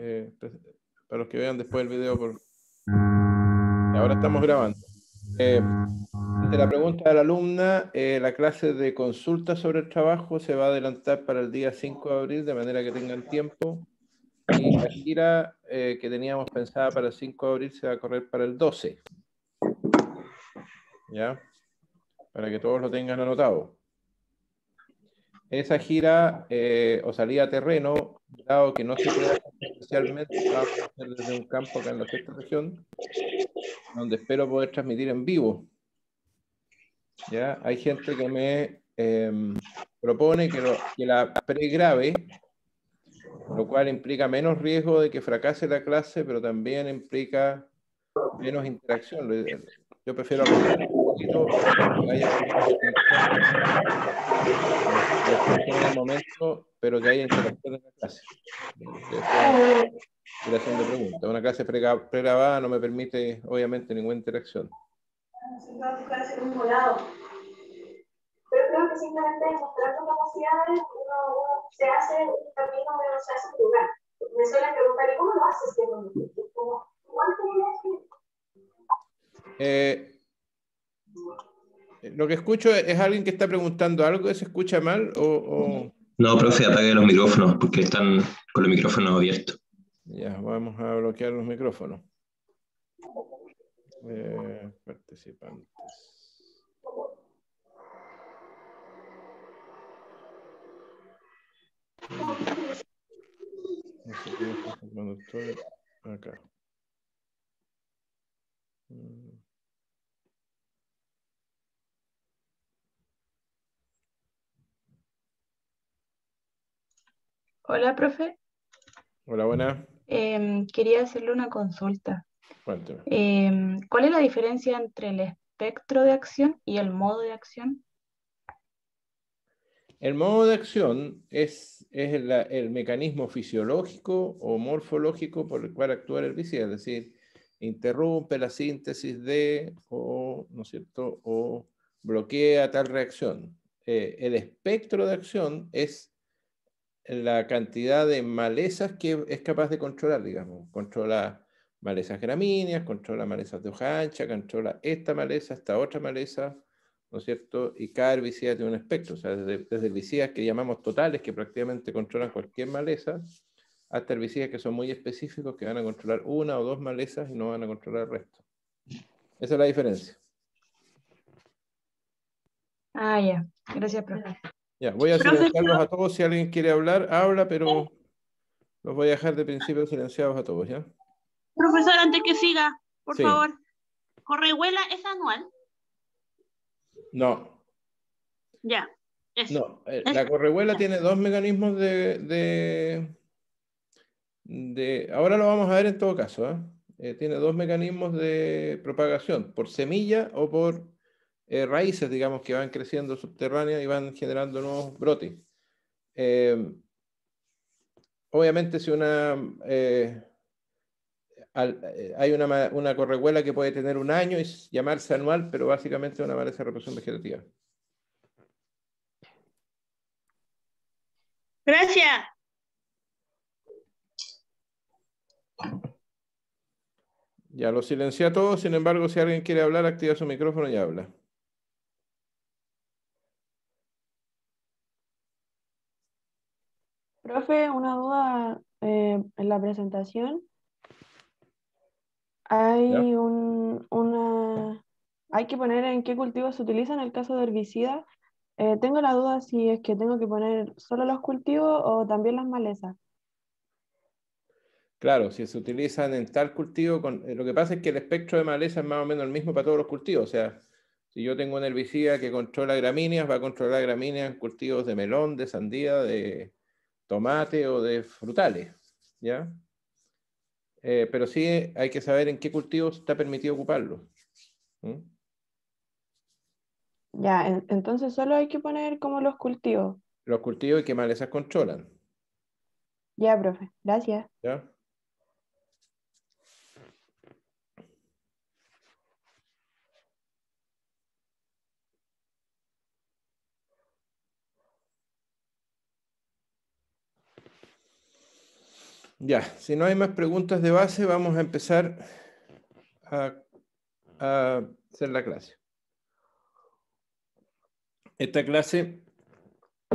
Eh, pues, para los que vean después el video. Por... Ahora estamos grabando. Eh, la pregunta de la alumna, eh, la clase de consulta sobre el trabajo se va a adelantar para el día 5 de abril, de manera que tengan tiempo. Y la gira eh, que teníamos pensada para el 5 de abril se va a correr para el 12. ¿Ya? Para que todos lo tengan anotado. Esa gira o salida a terreno, dado que no se puede presencialmente desde un campo acá en la sexta región, donde espero poder transmitir en vivo. ¿Ya? Hay gente que me eh, propone que, que la pregrave, lo cual implica menos riesgo de que fracase la clase, pero también implica menos interacción. Yo prefiero que momento, pero que haya interacción en la clase. Una clase pregrabada no me permite, obviamente, ninguna interacción. clase un volado. Pero creo que simplemente tus capacidades se hace un camino de no se hace un lugar. Me suelen preguntar, cómo lo haces? ¿Cómo, ¿Cuál es que eh, lo que escucho es alguien que está preguntando algo, ¿se escucha mal? O, No, profe, apague los micrófonos porque están con los micrófonos abiertos. Ya, vamos a bloquear los micrófonos. Eh, participantes. Acá. Mm. Hola, profe. Hola, buenas. Em, quería hacerle una consulta. Em, ¿Cuál es la diferencia entre el espectro de acción y el modo de acción? El modo de acción es, el mecanismo fisiológico o morfológico por el cual actúa el vicio, es decir, interrumpe la síntesis de o, ¿no cierto? o bloquea tal reacción. Eh, el espectro de acción es la cantidad de malezas que es capaz de controlar, digamos. Controla malezas gramíneas, controla malezas de hoja ancha, controla esta maleza, esta otra maleza, ¿no es cierto? Y cada herbicida tiene un espectro, o sea, desde, herbicidas que llamamos totales, que prácticamente controlan cualquier maleza, hasta herbicidas que son muy específicos, que van a controlar una o dos malezas y no van a controlar el resto. Esa es la diferencia. Ah, ya. Gracias, profesor. Ya, voy a silenciarlos a todos. Si alguien quiere hablar, habla, pero los voy a dejar de principio silenciados a todos, ¿ya? Profesor, antes que siga, por favor. ¿Correhuela es anual? No. Ya. No, eh, la correhuela tiene dos mecanismos de, de, Ahora lo vamos a ver en todo caso. ¿eh? Eh, tiene dos mecanismos de propagación, por semilla o por eh, raíces, digamos, que van creciendo subterráneas y van generando nuevos brotes. Eh, obviamente, si una eh, hay una, una, que puede tener un año y llamarse anual, pero básicamente una maleza de reproducción vegetativa. Gracias. Ya lo silencié a todos, sin embargo, si alguien quiere hablar, activa su micrófono y habla. Profe, una duda eh, en la presentación. Hay una... Hay que poner en qué cultivos se utiliza en el caso de herbicida. Eh, tengo la duda si es que tengo que poner solo los cultivos o también las malezas. Claro, si se utilizan en tal cultivo, eh, lo que pasa es que el espectro de maleza es más o menos el mismo para todos los cultivos. O sea, si yo tengo un herbicida que controla gramíneas, va a controlar gramíneas en cultivos de melón, de sandía, de, tomate o de frutales, ¿ya? Eh, pero sí hay que saber en qué cultivos está permitido ocuparlo. Ya, entonces solo hay que poner como los cultivos. Los cultivos y qué malezas controlan. Ya, profe, gracias. Ya. Ya, si no hay más preguntas de base, vamos a empezar a, hacer la clase. Esta clase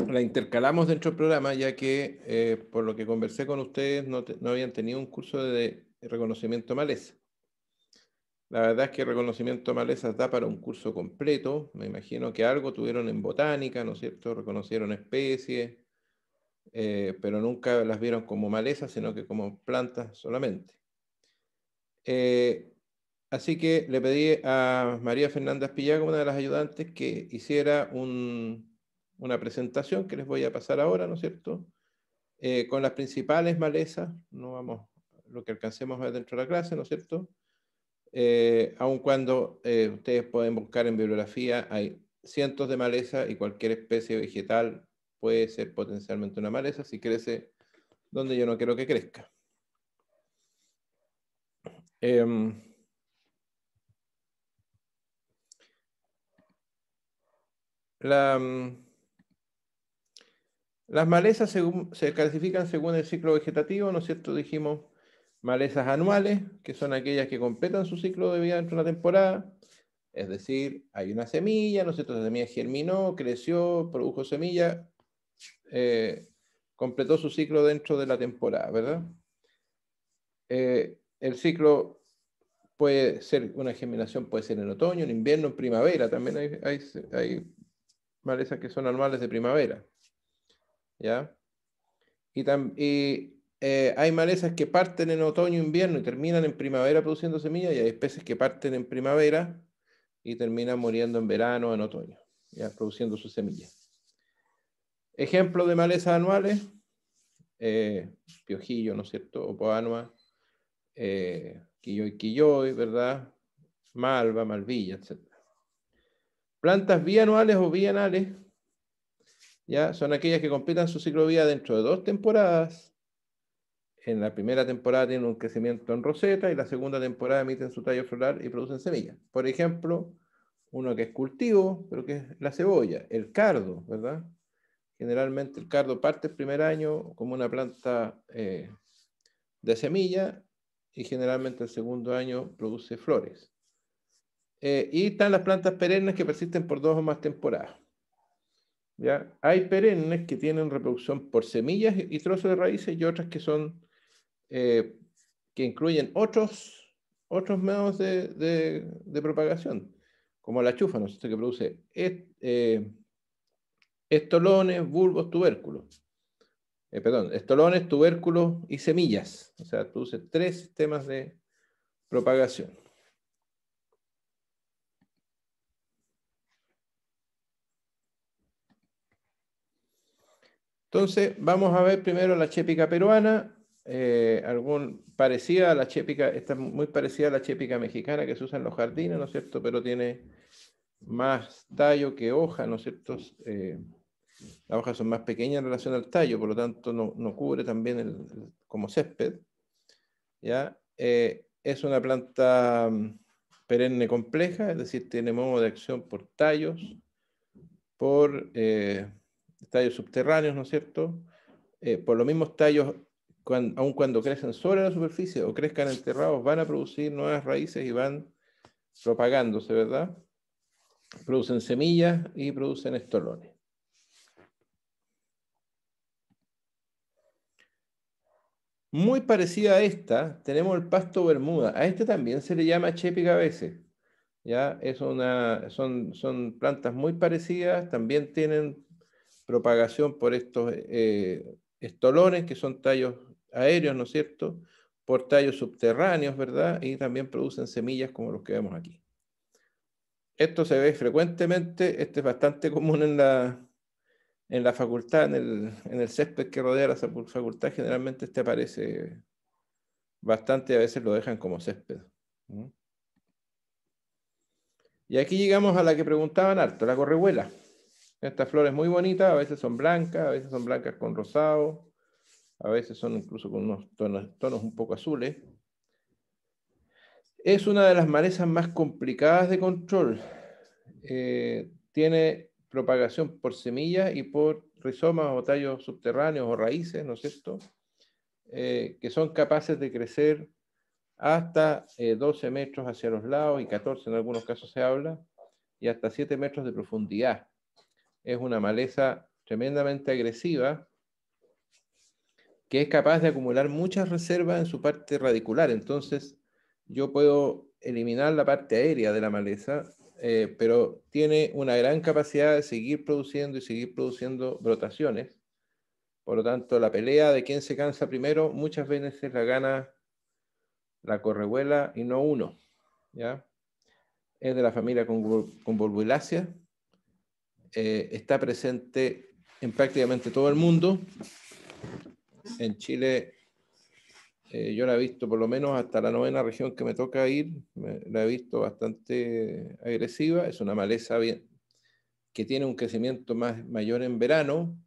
la intercalamos dentro del programa, ya que eh, por lo que conversé con ustedes no, habían tenido un curso de, reconocimiento maleza. La verdad es que el reconocimiento maleza da para un curso completo. Me imagino que algo tuvieron en botánica, ¿no es cierto? Reconocieron especies, eh, pero nunca las vieron como maleza, sino que como plantas solamente. Eh, así que le pedí a María Fernández Pillago, una de las ayudantes, que hiciera una presentación que les voy a pasar ahora, ¿no es cierto? Eh, con las principales malezas, no vamos lo que alcancemos dentro de la clase, ¿no es cierto? aun cuando ustedes pueden buscar en bibliografía, hay cientos de malezas y cualquier especie vegetal puede ser potencialmente una maleza si crece donde yo no quiero que crezca. Em, mm, las malezas se clasifican según el ciclo vegetativo, ¿no es cierto? Dijimos malezas anuales, que son aquellas que completan su ciclo de vida dentro de una temporada. Es decir, hay una semilla, ¿no es cierto? La semilla germinó, creció, produjo semilla, eh, completó su ciclo dentro de la temporada, ¿verdad? Eh, el ciclo puede ser, una germinación puede ser en otoño, en invierno, en primavera, también hay, hay, malezas que son anuales de primavera, ¿ya? Y, eh, hay malezas que parten en otoño, invierno y terminan en primavera produciendo semillas y hay especies que parten en primavera y terminan muriendo en verano, o en otoño, ya produciendo sus semillas. Ejemplo de malezas anuales, eh, piojillo, ¿no es cierto? Opoanua, eh, quilloy, quilloy, ¿verdad? Malva, malvilla, etc. Plantas bianuales o bienales, ¿ya? Son aquellas que completan su ciclo dentro de dos temporadas. En la primera temporada tienen un crecimiento en roseta y la segunda temporada emiten su tallo floral y producen semillas. Por ejemplo, uno que es cultivo, pero que es la cebolla, el cardo, ¿verdad? Generalmente el cardo parte el primer año como una planta eh, de semilla y generalmente el segundo año produce flores. Eh, y están las plantas perennes que persisten por dos o más temporadas. ¿Ya? Hay perennes que tienen reproducción por semillas y trozos de raíces y otras que son eh, que incluyen otros, otros medios de, propagación, como la chufa, ¿no? que produce estolones, bulbos, tubérculos. Eh, perdón, estolones, tubérculos y semillas. O sea, produce tres sistemas de propagación. Entonces, vamos a ver primero la chépica peruana, eh, algún, parecida a la chépica, está muy parecida a la chépica mexicana que se usa en los jardines, ¿no es cierto? Pero tiene más tallo que hoja, ¿no es cierto? Eh, las hojas son más pequeñas en relación al tallo, por lo tanto no, cubre también como césped. ¿ya? Eh, es una planta mm, perenne compleja, es decir, tiene modo de acción por tallos, por eh, tallos subterráneos, ¿no es cierto? Eh, por los mismos tallos, aun cuando crecen sobre la superficie o crezcan enterrados, van a producir nuevas raíces y van propagándose, ¿verdad? Producen semillas y producen estolones. Muy parecida a esta, tenemos el pasto bermuda. A este también se le llama chépica a veces. ¿ya? Es una, son, son plantas muy parecidas, también tienen propagación por estos eh, estolones, que son tallos aéreos, ¿no es cierto? Por tallos subterráneos, ¿verdad? Y también producen semillas como los que vemos aquí. Esto se ve frecuentemente, este es bastante común en la, en la facultad, en el, césped que rodea la facultad, generalmente este aparece bastante, a veces lo dejan como césped. Y aquí llegamos a la que preguntaban harto, la Esta Estas flores muy bonita, a veces son blancas, a veces son blancas con rosado, a veces son incluso con unos tonos, tonos un poco azules. Es una de las malezas más complicadas de control. Eh, tiene propagación por semillas y por rizomas o tallos subterráneos o raíces, ¿no es cierto? Eh, que son capaces de crecer hasta 12 eh, metros hacia los lados y 14 en algunos casos se habla, y hasta 7 metros de profundidad. Es una maleza tremendamente agresiva que es capaz de acumular muchas reservas en su parte radicular. Entonces, yo puedo eliminar la parte aérea de la maleza eh, pero tiene una gran capacidad de seguir produciendo y seguir produciendo brotaciones. Por lo tanto, la pelea de quién se cansa primero muchas veces la gana la correguela y no uno. Es de la familia con Eh, está presente en prácticamente todo el mundo. En Chile eh, yo la he visto por lo menos hasta la novena región que me toca ir, la he visto bastante agresiva, es una maleza bien, que tiene un crecimiento más, mayor en verano,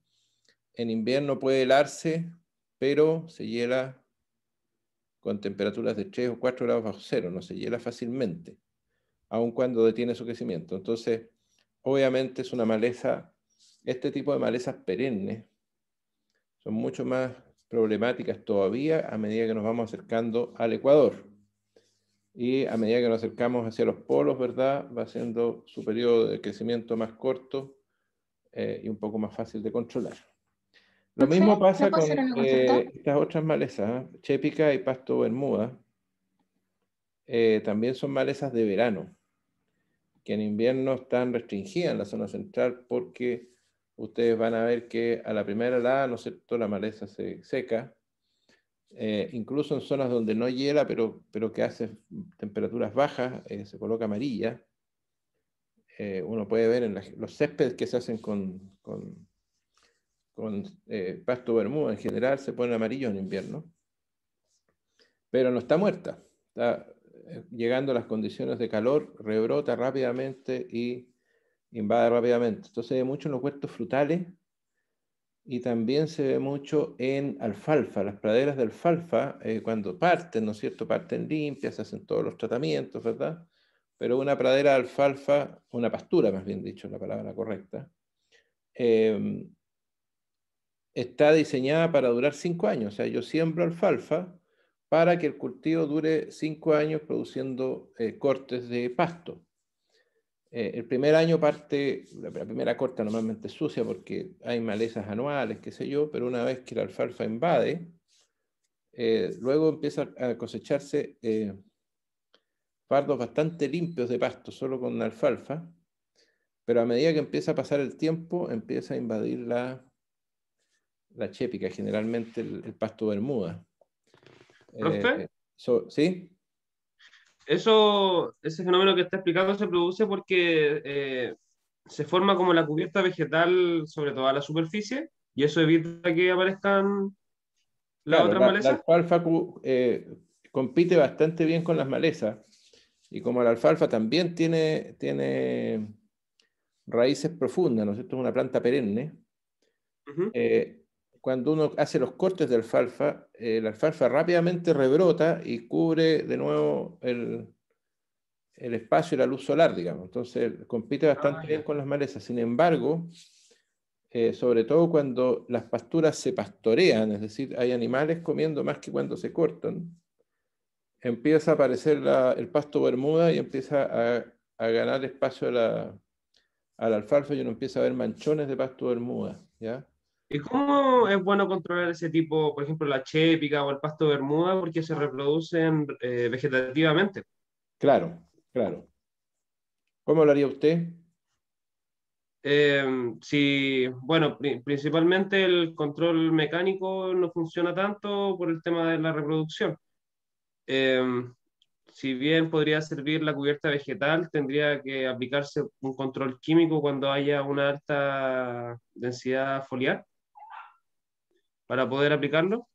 en invierno puede helarse, pero se hiela con temperaturas de 3 o 4 grados bajo cero, no se hiela fácilmente, aun cuando detiene su crecimiento. Entonces, obviamente es una maleza, este tipo de malezas perennes son mucho más problemáticas todavía a medida que nos vamos acercando al Ecuador. Y a medida que nos acercamos hacia los polos, ¿verdad? Va siendo su periodo de crecimiento más corto eh, y un poco más fácil de controlar. Lo mismo pasa con eh, estas otras malezas, ¿ah? chépica y pasto bermuda. Eh, también son malezas de verano, que en invierno están restringidas en la zona central porque ustedes van a ver que a la primera helada, ¿no sé, toda la maleza se seca, eh, incluso en zonas donde no hiela, pero, pero que hace temperaturas bajas, eh, se coloca amarilla. Eh, uno puede ver en los céspedes que se hacen con, con, con pasto bermuda, en general se pone amarillo en invierno. Pero no está muerta, está llegando a las condiciones de calor, rebrota rápidamente y invade rápidamente. Entonces se ve mucho en los huertos frutales y también se ve mucho en alfalfa. Las praderas de alfalfa, eh, cuando parten, ¿no es cierto? Parten limpias, se hacen todos los tratamientos, ¿verdad? Pero una pradera de alfalfa, una pastura más bien dicho, la palabra correcta, em, está diseñada para durar cinco años. O sea, yo siembro alfalfa para que el cultivo dure cinco años produciendo eh, cortes de pasto. Eh, el primer año parte, la, primera corta normalmente es sucia porque hay malezas anuales, qué sé yo, pero una vez que la alfalfa invade, eh, luego empieza a cosecharse eh, pardos bastante limpios de pasto, solo con alfalfa, pero a medida que empieza a pasar el tiempo, empieza a invadir la, la chépica, generalmente el, pasto bermuda. ¿Profe? Eh, ¿Sí? eso, ese fenómeno que está explicado se produce porque eh, se forma como la cubierta vegetal sobre toda la superficie y eso evita que aparezcan las otras la, malezas. La alfalfa eh, compite bastante bien con las malezas y como la alfalfa también tiene, tiene raíces profundas, ¿no es una planta perenne cuando uno hace los cortes de alfalfa, eh, la alfalfa rápidamente rebrota y cubre de nuevo el, espacio y la luz solar, digamos. Entonces compite bastante ah, bien con las malezas. Sin embargo, eh, sobre todo cuando las pasturas se pastorean, es decir, hay animales comiendo más que cuando se cortan, empieza a aparecer el pasto bermuda y empieza a, ganar espacio a la, a alfalfa y uno empieza a ver manchones de pasto bermuda, ¿ya? ¿Y cómo es bueno controlar ese tipo, por ejemplo, la chépica o el pasto bermuda, porque se reproducen eh, vegetativamente? Claro, claro. ¿Cómo lo haría usted? Em, sí, bueno, principalmente el control mecánico no funciona tanto por el tema de la reproducción. Em, si bien podría servir la cubierta vegetal, tendría que aplicarse un control químico cuando haya una alta densidad foliar para poder aplicarlo.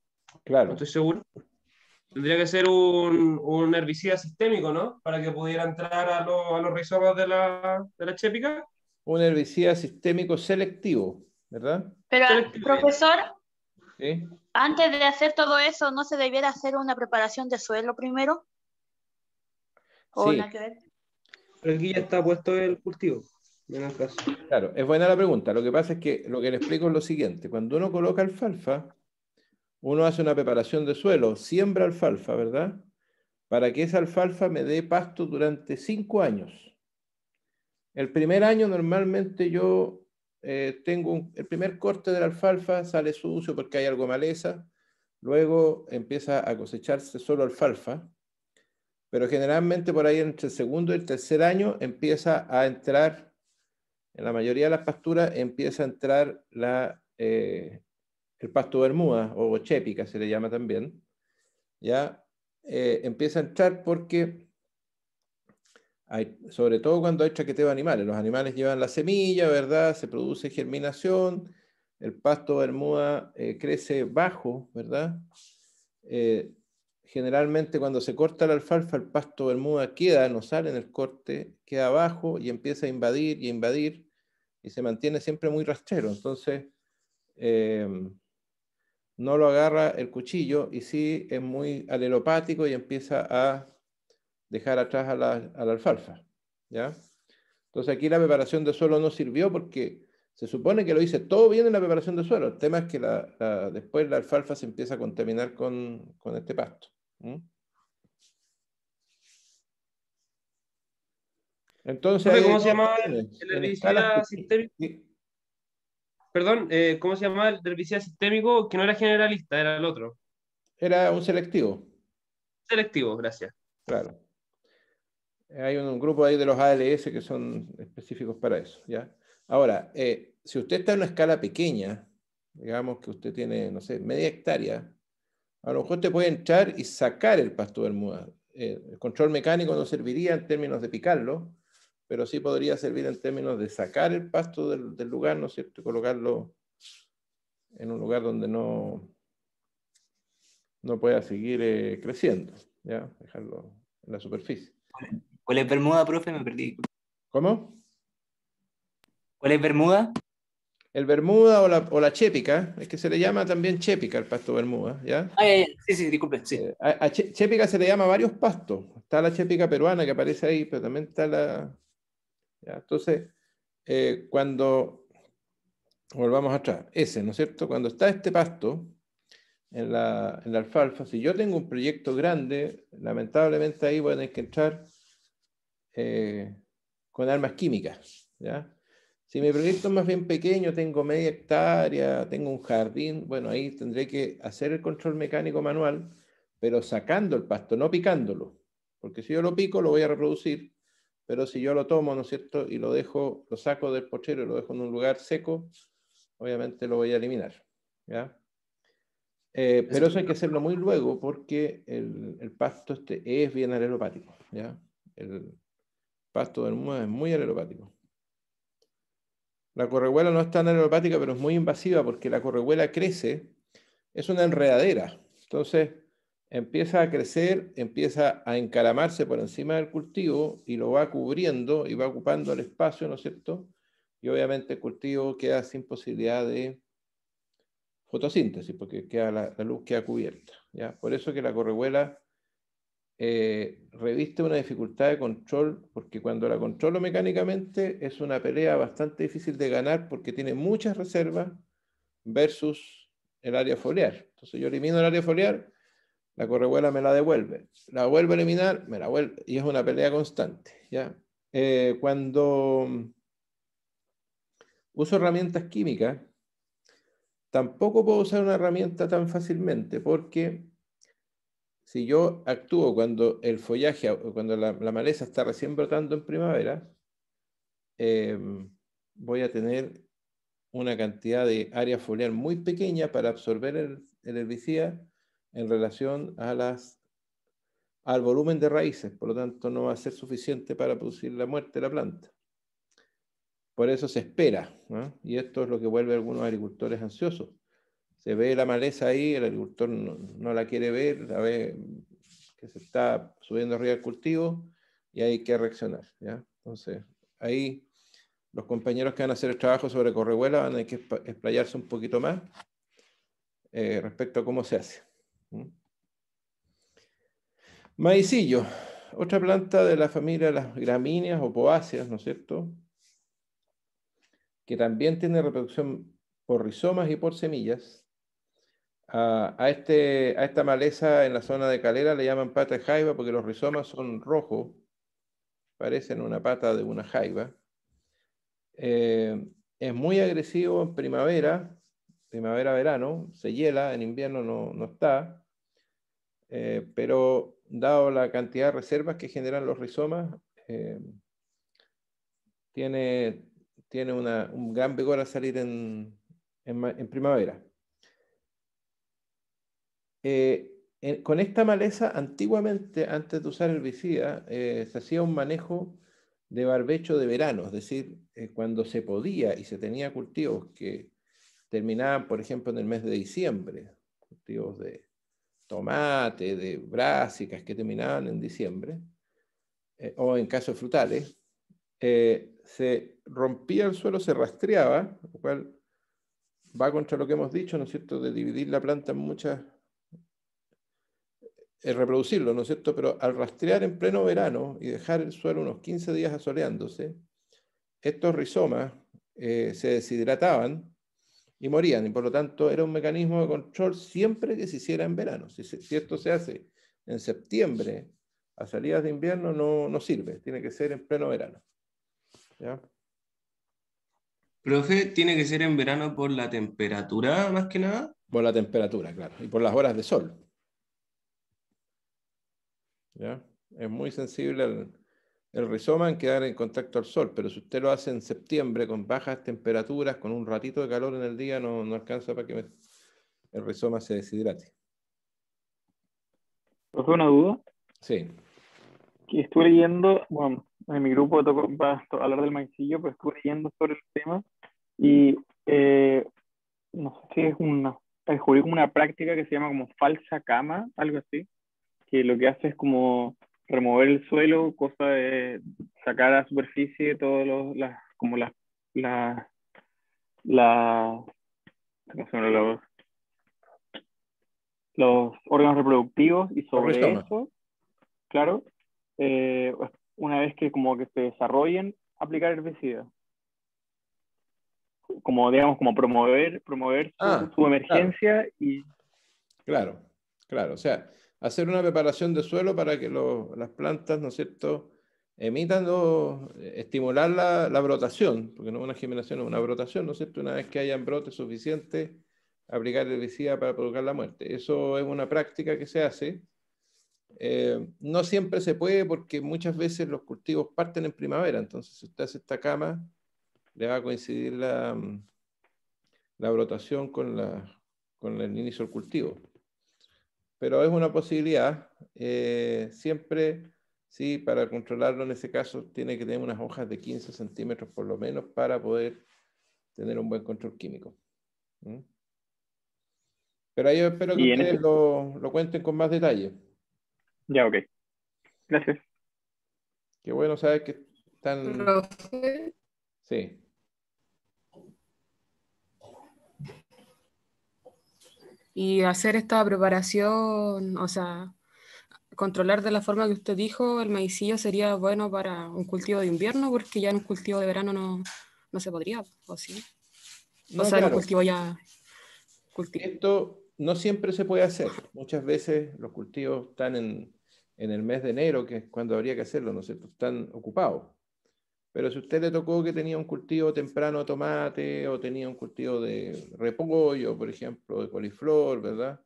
Claro. No estoy seguro. Tendría que ser un, un, herbicida sistémico, ¿no? Para que pudiera entrar a, los rizomas de la, de la chépica. Un herbicida sistémico selectivo, ¿verdad? Pero, profesor, antes de hacer todo eso, ¿no se debiera hacer una preparación de suelo primero? sí. Pero aquí ya está puesto el cultivo. Claro, es buena la pregunta. Lo que pasa es que lo que le explico es lo siguiente. Cuando uno coloca alfalfa, uno hace una preparación de suelo, siembra alfalfa, ¿verdad? Para que esa alfalfa me dé pasto durante cinco años. El primer año normalmente yo eh, tengo el primer corte de la alfalfa, sale sucio porque hay algo maleza, luego empieza a cosecharse solo alfalfa, pero generalmente por ahí entre el segundo y el tercer año empieza a entrar en la mayoría de las pasturas empieza a entrar la, eh, el pasto bermuda o chépica. se le llama también, ya eh, empieza a entrar porque, sobre todo cuando hay chaqueteo de animales, los animales llevan la semilla, ¿verdad? Se produce germinación, el pasto bermuda eh, crece bajo, ¿verdad? generalmente cuando se corta la alfalfa, el pasto bermuda queda, no sale en el corte, queda abajo y empieza a invadir y a invadir y se mantiene siempre muy rastrero. Entonces, em, no lo agarra el cuchillo y sí es muy alelopático y empieza a dejar atrás a la, alfalfa. ¿ya? Entonces aquí la preparación de suelo no sirvió porque se supone que lo hice todo bien en la preparación de suelo. El tema es que después la alfalfa se empieza a contaminar con, con este pasto. ¿Mm? Entonces, ¿cómo eh, se llama el, herbicida sistémico? Perdón, eh, ¿cómo se llama el herbicida sistémico que no era generalista, era el otro? Era un selectivo. Selectivo, gracias. Claro. Hay un, grupo ahí de los ALS que son específicos para eso, ¿ya? Ahora, eh, si usted está en una escala pequeña, digamos que usted tiene, no sé, media hectárea, a lo mejor te puede entrar y sacar el pasto bermuda. Eh, el control mecánico no serviría en términos de picarlo, pero sí podría servir en términos de sacar el pasto del, lugar, ¿no es cierto? Y colocarlo en un lugar donde no, no pueda seguir eh, creciendo, ¿ya? Dejarlo en la superficie. ¿Cuál es Bermuda, profe? Me perdí. ¿Cómo? ¿Cuál es Bermuda? el Bermuda o la, o Chépica, es que se le llama también Chépica el pasto Bermuda, ¿ya? Ah, eh, sí, sí, disculpe, sí. Eh, a, Chépica se le llama varios pastos. Está la Chépica peruana que aparece ahí, pero también está la... Entonces, eh, cuando... Volvamos atrás. Ese, ¿no es cierto? Cuando está este pasto en la, alfalfa, si yo tengo un proyecto grande, lamentablemente ahí voy a tener que entrar con armas químicas, ¿ya? Si mi proyecto es más bien pequeño, tengo media hectárea, tengo un jardín, bueno, ahí tendré que hacer el control mecánico manual, pero sacando el pasto, no picándolo. Porque si yo lo pico, lo voy a reproducir, pero si yo lo tomo, ¿no es cierto? Y lo dejo, lo saco del pochero y lo dejo en un lugar seco, obviamente lo voy a eliminar, eh, pero eso hay que hacerlo muy luego porque el, pasto este es bien alelopático, ¿ya? El pasto del mundo es muy alelopático. La correhuela no es tan aeropática, pero es muy invasiva porque la correhuela crece, es una enredadera. Entonces empieza a crecer, empieza a encaramarse por encima del cultivo y lo va cubriendo y va ocupando el espacio, ¿no es cierto? Y obviamente el cultivo queda sin posibilidad de fotosíntesis porque queda la, luz queda cubierta. ¿ya? Por eso que la correhuela eh, reviste una dificultad de control, porque cuando la controlo mecánicamente es una pelea bastante difícil de ganar porque tiene muchas reservas versus el área foliar. Entonces yo elimino el área foliar, la correbuela me la devuelve, la vuelvo a eliminar, me la vuelve, y es una pelea constante. ¿ya? Eh, cuando uso herramientas químicas, tampoco puedo usar una herramienta tan fácilmente porque si yo actúo cuando el follaje, cuando la, maleza está recién brotando en primavera, em, voy a tener una cantidad de área foliar muy pequeña para absorber el, herbicida en relación a las, al volumen de raíces, por lo tanto no va a ser suficiente para producir la muerte de la planta. Por eso se espera, y esto es lo que vuelve a algunos agricultores ansiosos se ve la maleza ahí, el agricultor no, la quiere ver, la ve que se está subiendo arriba el cultivo y hay que reaccionar. Entonces, ahí los compañeros que van a hacer el trabajo sobre correhuela van a tener que explayarse un poquito más eh, respecto a cómo se hace. Maicillo, otra planta de la familia de las gramíneas o poáceas, ¿no es cierto? Que también tiene reproducción por rizomas y por semillas. Este, a, esta maleza en la zona de calera le llaman pata de jaiba porque los rizomas son rojos, parecen una pata de una jaiba. Eh, es muy agresivo en primavera, primavera-verano, se hiela, en invierno no, está, eh, pero dado la cantidad de reservas que generan los rizomas, eh, tiene, tiene un gran vigor a salir en primavera. Eh, con esta maleza, antiguamente, antes de usar herbicida, eh, se hacía un manejo de barbecho de verano, es decir, eh, cuando se podía y se tenía cultivos que terminaban, por ejemplo, en el mes de diciembre, cultivos de tomate, de brásicas que terminaban en diciembre, o en casos frutales, se rompía el suelo, se rastreaba, lo cual va contra lo que hemos dicho, ¿no es cierto?, de dividir la planta en muchas eh, reproducirlo, ¿no es cierto? Pero al rastrear en pleno verano y dejar el suelo unos 15 días asoleándose, estos rizomas eh, se deshidrataban y morían. Y por lo tanto era un mecanismo de control siempre que se hiciera en verano. Si, esto se hace en septiembre, a salidas de invierno, no, sirve. Tiene que ser en pleno verano. ¿Ya? Profe, ¿tiene que ser en verano por la temperatura más que nada? Por la temperatura, claro. Y por las horas de sol. Es muy sensible el rizoma en quedar en contacto al sol, pero si usted lo hace en septiembre con bajas temperaturas, con un ratito de calor en el día, no, alcanza para que el rizoma se deshidrate. hacer una duda? Sí. Que estuve leyendo, bueno, en mi grupo tocó, va hablar del maicillo, pero estuve leyendo sobre el tema y eh, no sé si es una, es una práctica que se llama como falsa cama, algo así que lo que hace es como remover el suelo, cosa de sacar a superficie todos las, como las, los, órganos reproductivos y sobre eso, claro, eh, una vez que como que se desarrollen, aplicar herbicida, como digamos como promover promover su, ah, emergencia y claro claro o sea hacer una preparación de suelo para que las plantas, ¿no es cierto?, emitan, eh, estimular la, brotación, porque no es una germinación, es una brotación, ¿no es cierto?, una vez que hayan brotes suficientes, aplicar herbicida para provocar la muerte. Eso es una práctica que se hace. Eh, no siempre se puede porque muchas veces los cultivos parten en primavera, entonces si usted hace esta cama, le va a coincidir la, mm, la brotación con, con el inicio del cultivo pero es una posibilidad. Eh, siempre, sí, para controlarlo en ese caso, tiene que tener unas hojas de 15 centímetros por lo menos para poder tener un buen control químico. ¿Mm? Pero ahí yo espero que ustedes lo, lo cuenten con más detalle. Ya, ok. Gracias. Qué bueno saber que están... Sí. Y hacer esta preparación, o sea, controlar de la forma que usted dijo, el maicillo sería bueno para un cultivo de invierno, porque ya en un cultivo de verano no, no se podría, ¿o sí? sea, cultivo ya... Esto no siempre se puede hacer. Muchas veces los cultivos están en, el mes de enero, que es cuando habría que hacerlo, ¿no sé, Están ocupados. Pero si usted le tocó que tenía un cultivo temprano de tomate o tenía un cultivo de repollo, por ejemplo, de coliflor, ¿verdad?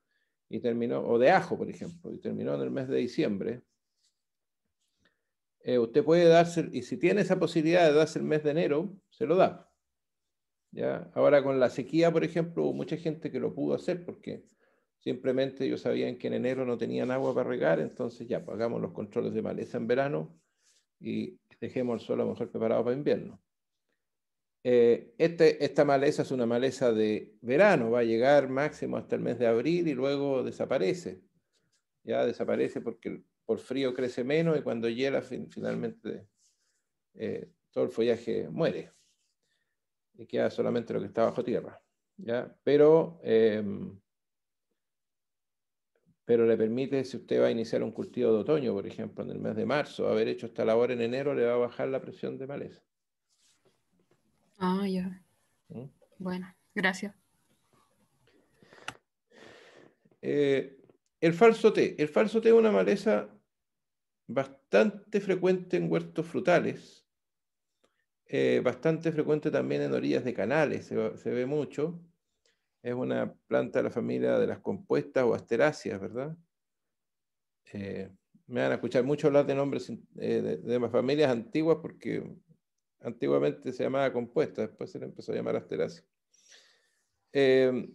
Y terminó, o de ajo, por ejemplo, y terminó en el mes de diciembre, eh, usted puede darse, y si tiene esa posibilidad de darse el mes de enero, se lo da. ¿Ya? Ahora con la sequía, por ejemplo, mucha gente que lo pudo hacer porque simplemente ellos sabían que en enero no tenían agua para regar, entonces ya pagamos pues, los controles de maleza en verano y dejemos el suelo mejor preparado para invierno. Eh, este, esta maleza es una maleza de verano, va a llegar máximo hasta el mes de abril y luego desaparece. Ya desaparece porque por frío crece menos y cuando hiela finalmente eh, todo el follaje muere y queda solamente lo que está bajo tierra. ¿ya? Pero eh, pero le permite, si usted va a iniciar un cultivo de otoño, por ejemplo, en el mes de marzo, haber hecho esta labor en enero, le va a bajar la presión de maleza. Ah, ya. ¿Mm? Bueno, gracias. Eh, el falso té. El falso té es una maleza bastante frecuente en huertos frutales, eh, bastante frecuente también en orillas de canales, se ve mucho es una planta de la familia de las compuestas o asteráceas, ¿verdad? Eh, me van a escuchar mucho hablar de nombres eh, de, familias antiguas porque antiguamente se llamaba compuesta, después se empezó a llamar asterácea. Eh,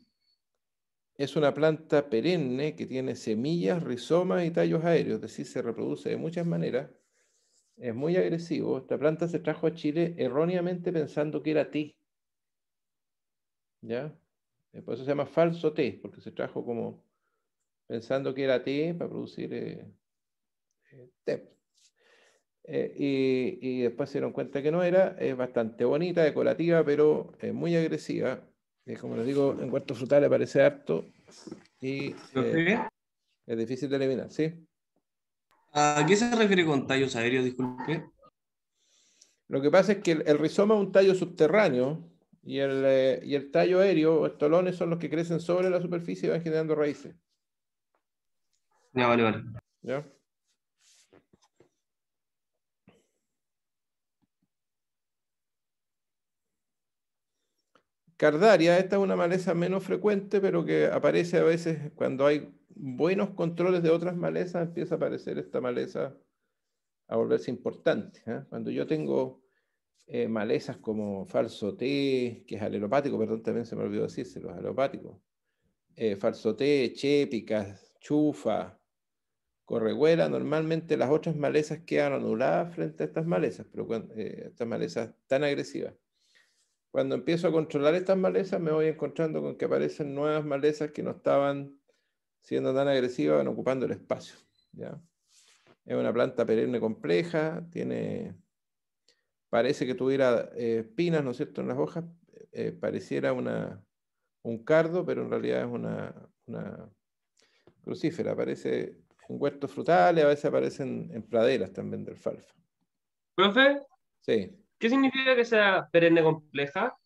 es una planta perenne que tiene semillas, rizomas y tallos aéreos, es decir, se reproduce de muchas maneras. Es muy agresivo. Esta planta se trajo a Chile erróneamente pensando que era ti. ¿Ya? después eh, se llama falso té, porque se trajo como pensando que era té para producir eh, eh, té. y, y, después se dieron cuenta que no era, es bastante bonita, decorativa, pero es muy agresiva. como les digo, en cuarto frutal aparece harto y es difícil de eliminar, ¿sí? ¿A qué se refiere con tallos aéreos? Disculpe. Lo que pasa es que el rizoma es un tallo subterráneo eh, y el, tallo aéreo o estolones son los que crecen sobre la superficie y van generando raíces. Ya, vale, vale. Cardaria, esta es una maleza menos frecuente, pero que aparece a veces cuando hay buenos controles de otras malezas, empieza a aparecer esta maleza a volverse importante. ¿eh? Cuando yo tengo eh, malezas como falso té, que es alelopático, perdón, también se me olvidó decirse, alelopático. Eh, falso té, chépicas, chufa, correguela, normalmente las otras malezas quedan anuladas frente a estas malezas, pero eh, estas malezas tan agresivas. Cuando empiezo a controlar estas malezas, me voy encontrando con que aparecen nuevas malezas que no estaban siendo tan agresivas, ocupando el espacio. ¿ya? Es una planta perenne compleja, tiene parece que tuviera eh, espinas, ¿no es cierto?, en las hojas, eh, pareciera un cardo, pero en realidad es una, crucífera, aparece en huertos frutales, a veces aparecen en praderas también del alfalfa. ¿Profe? Sí. ¿Qué significa que sea perenne compleja?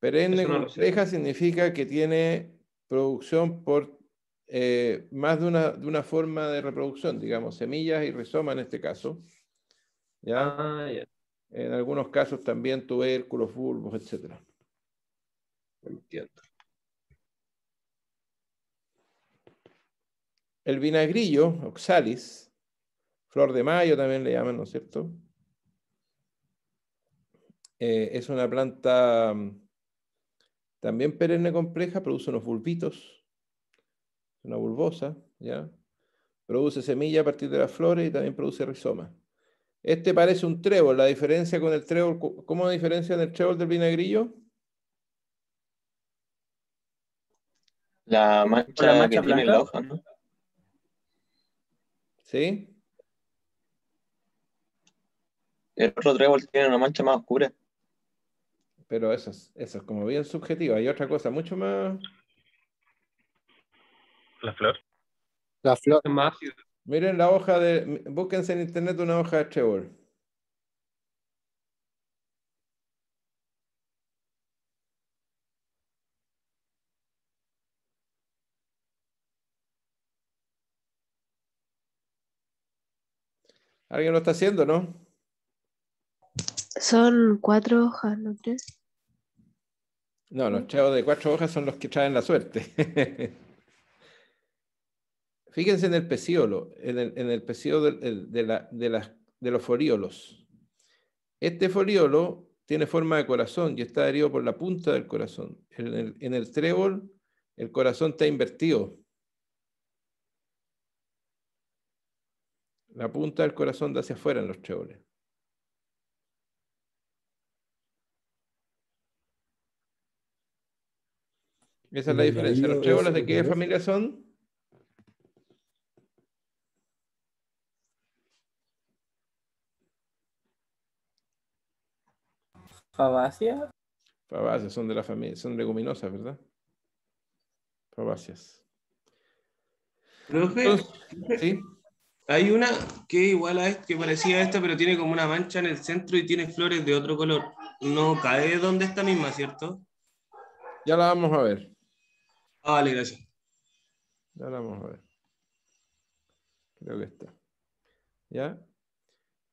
Perenne compleja significa que tiene producción por eh, más de una, de una, forma de reproducción, digamos, semillas y rizoma en este caso. En algunos casos también tubérculos, bulbos, etc. Entiendo. El vinagrillo, oxalis, flor de mayo también le llaman, ¿no es cierto? Eh, es una planta mm, también perenne compleja, produce unos bulbitos, una bulbosa, ¿ya? Produce semilla a partir de las flores y también produce rizoma. Este parece un trébol. La diferencia con el trébol, ¿cómo en el trébol del vinagrillo? La mancha, que tiene la hoja, ¿no? ¿Sí? El otro trébol tiene una mancha más oscura. Pero eso es, eso es como bien subjetivo. Hay otra cosa mucho más. La flor. La flor. Es más Miren la hoja de, búsquense en internet una hoja de Trevor. ¿Alguien lo está haciendo, no? Son cuatro hojas, ¿no tres? No, los chavos de cuatro hojas son los que traen la suerte. Fíjense en el pecíolo, en el, en de, los foliolos. Este foriolo tiene forma de corazón y está herido por la punta del corazón. En el, en el trébol, el corazón está invertido. La punta del corazón da hacia afuera en los tréboles. Esa es la diferencia. Los tréboles de qué familia son? ¿Fabacia? Fabacias, son de la familia, son leguminosas, ¿verdad? Fabacias. ¿sí? hay una que igual a esta, que parecía a esta, pero tiene como una mancha en el centro y tiene flores de otro color. No cae donde esta misma, ¿cierto? Ya la vamos a ver. Ah, vale, gracias. Ya la vamos a ver. Creo que está. ¿Ya?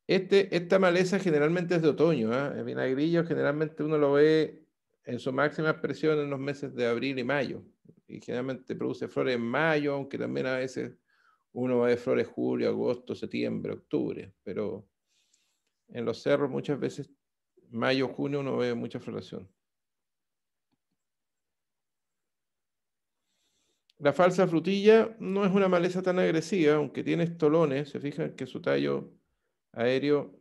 Este, esta maleza generalmente es de otoño. ¿ah? El vinagrillo generalmente uno lo ve en su máxima expresión en los meses de abril y mayo. Y generalmente produce flores en mayo, aunque también a veces uno ve flores julio, agosto, septiembre, octubre. Pero en los cerros muchas veces mayo, junio uno ve mucha floración. La falsa frutilla no es una maleza tan agresiva, aunque tiene estolones. Se fijan que su tallo aéreo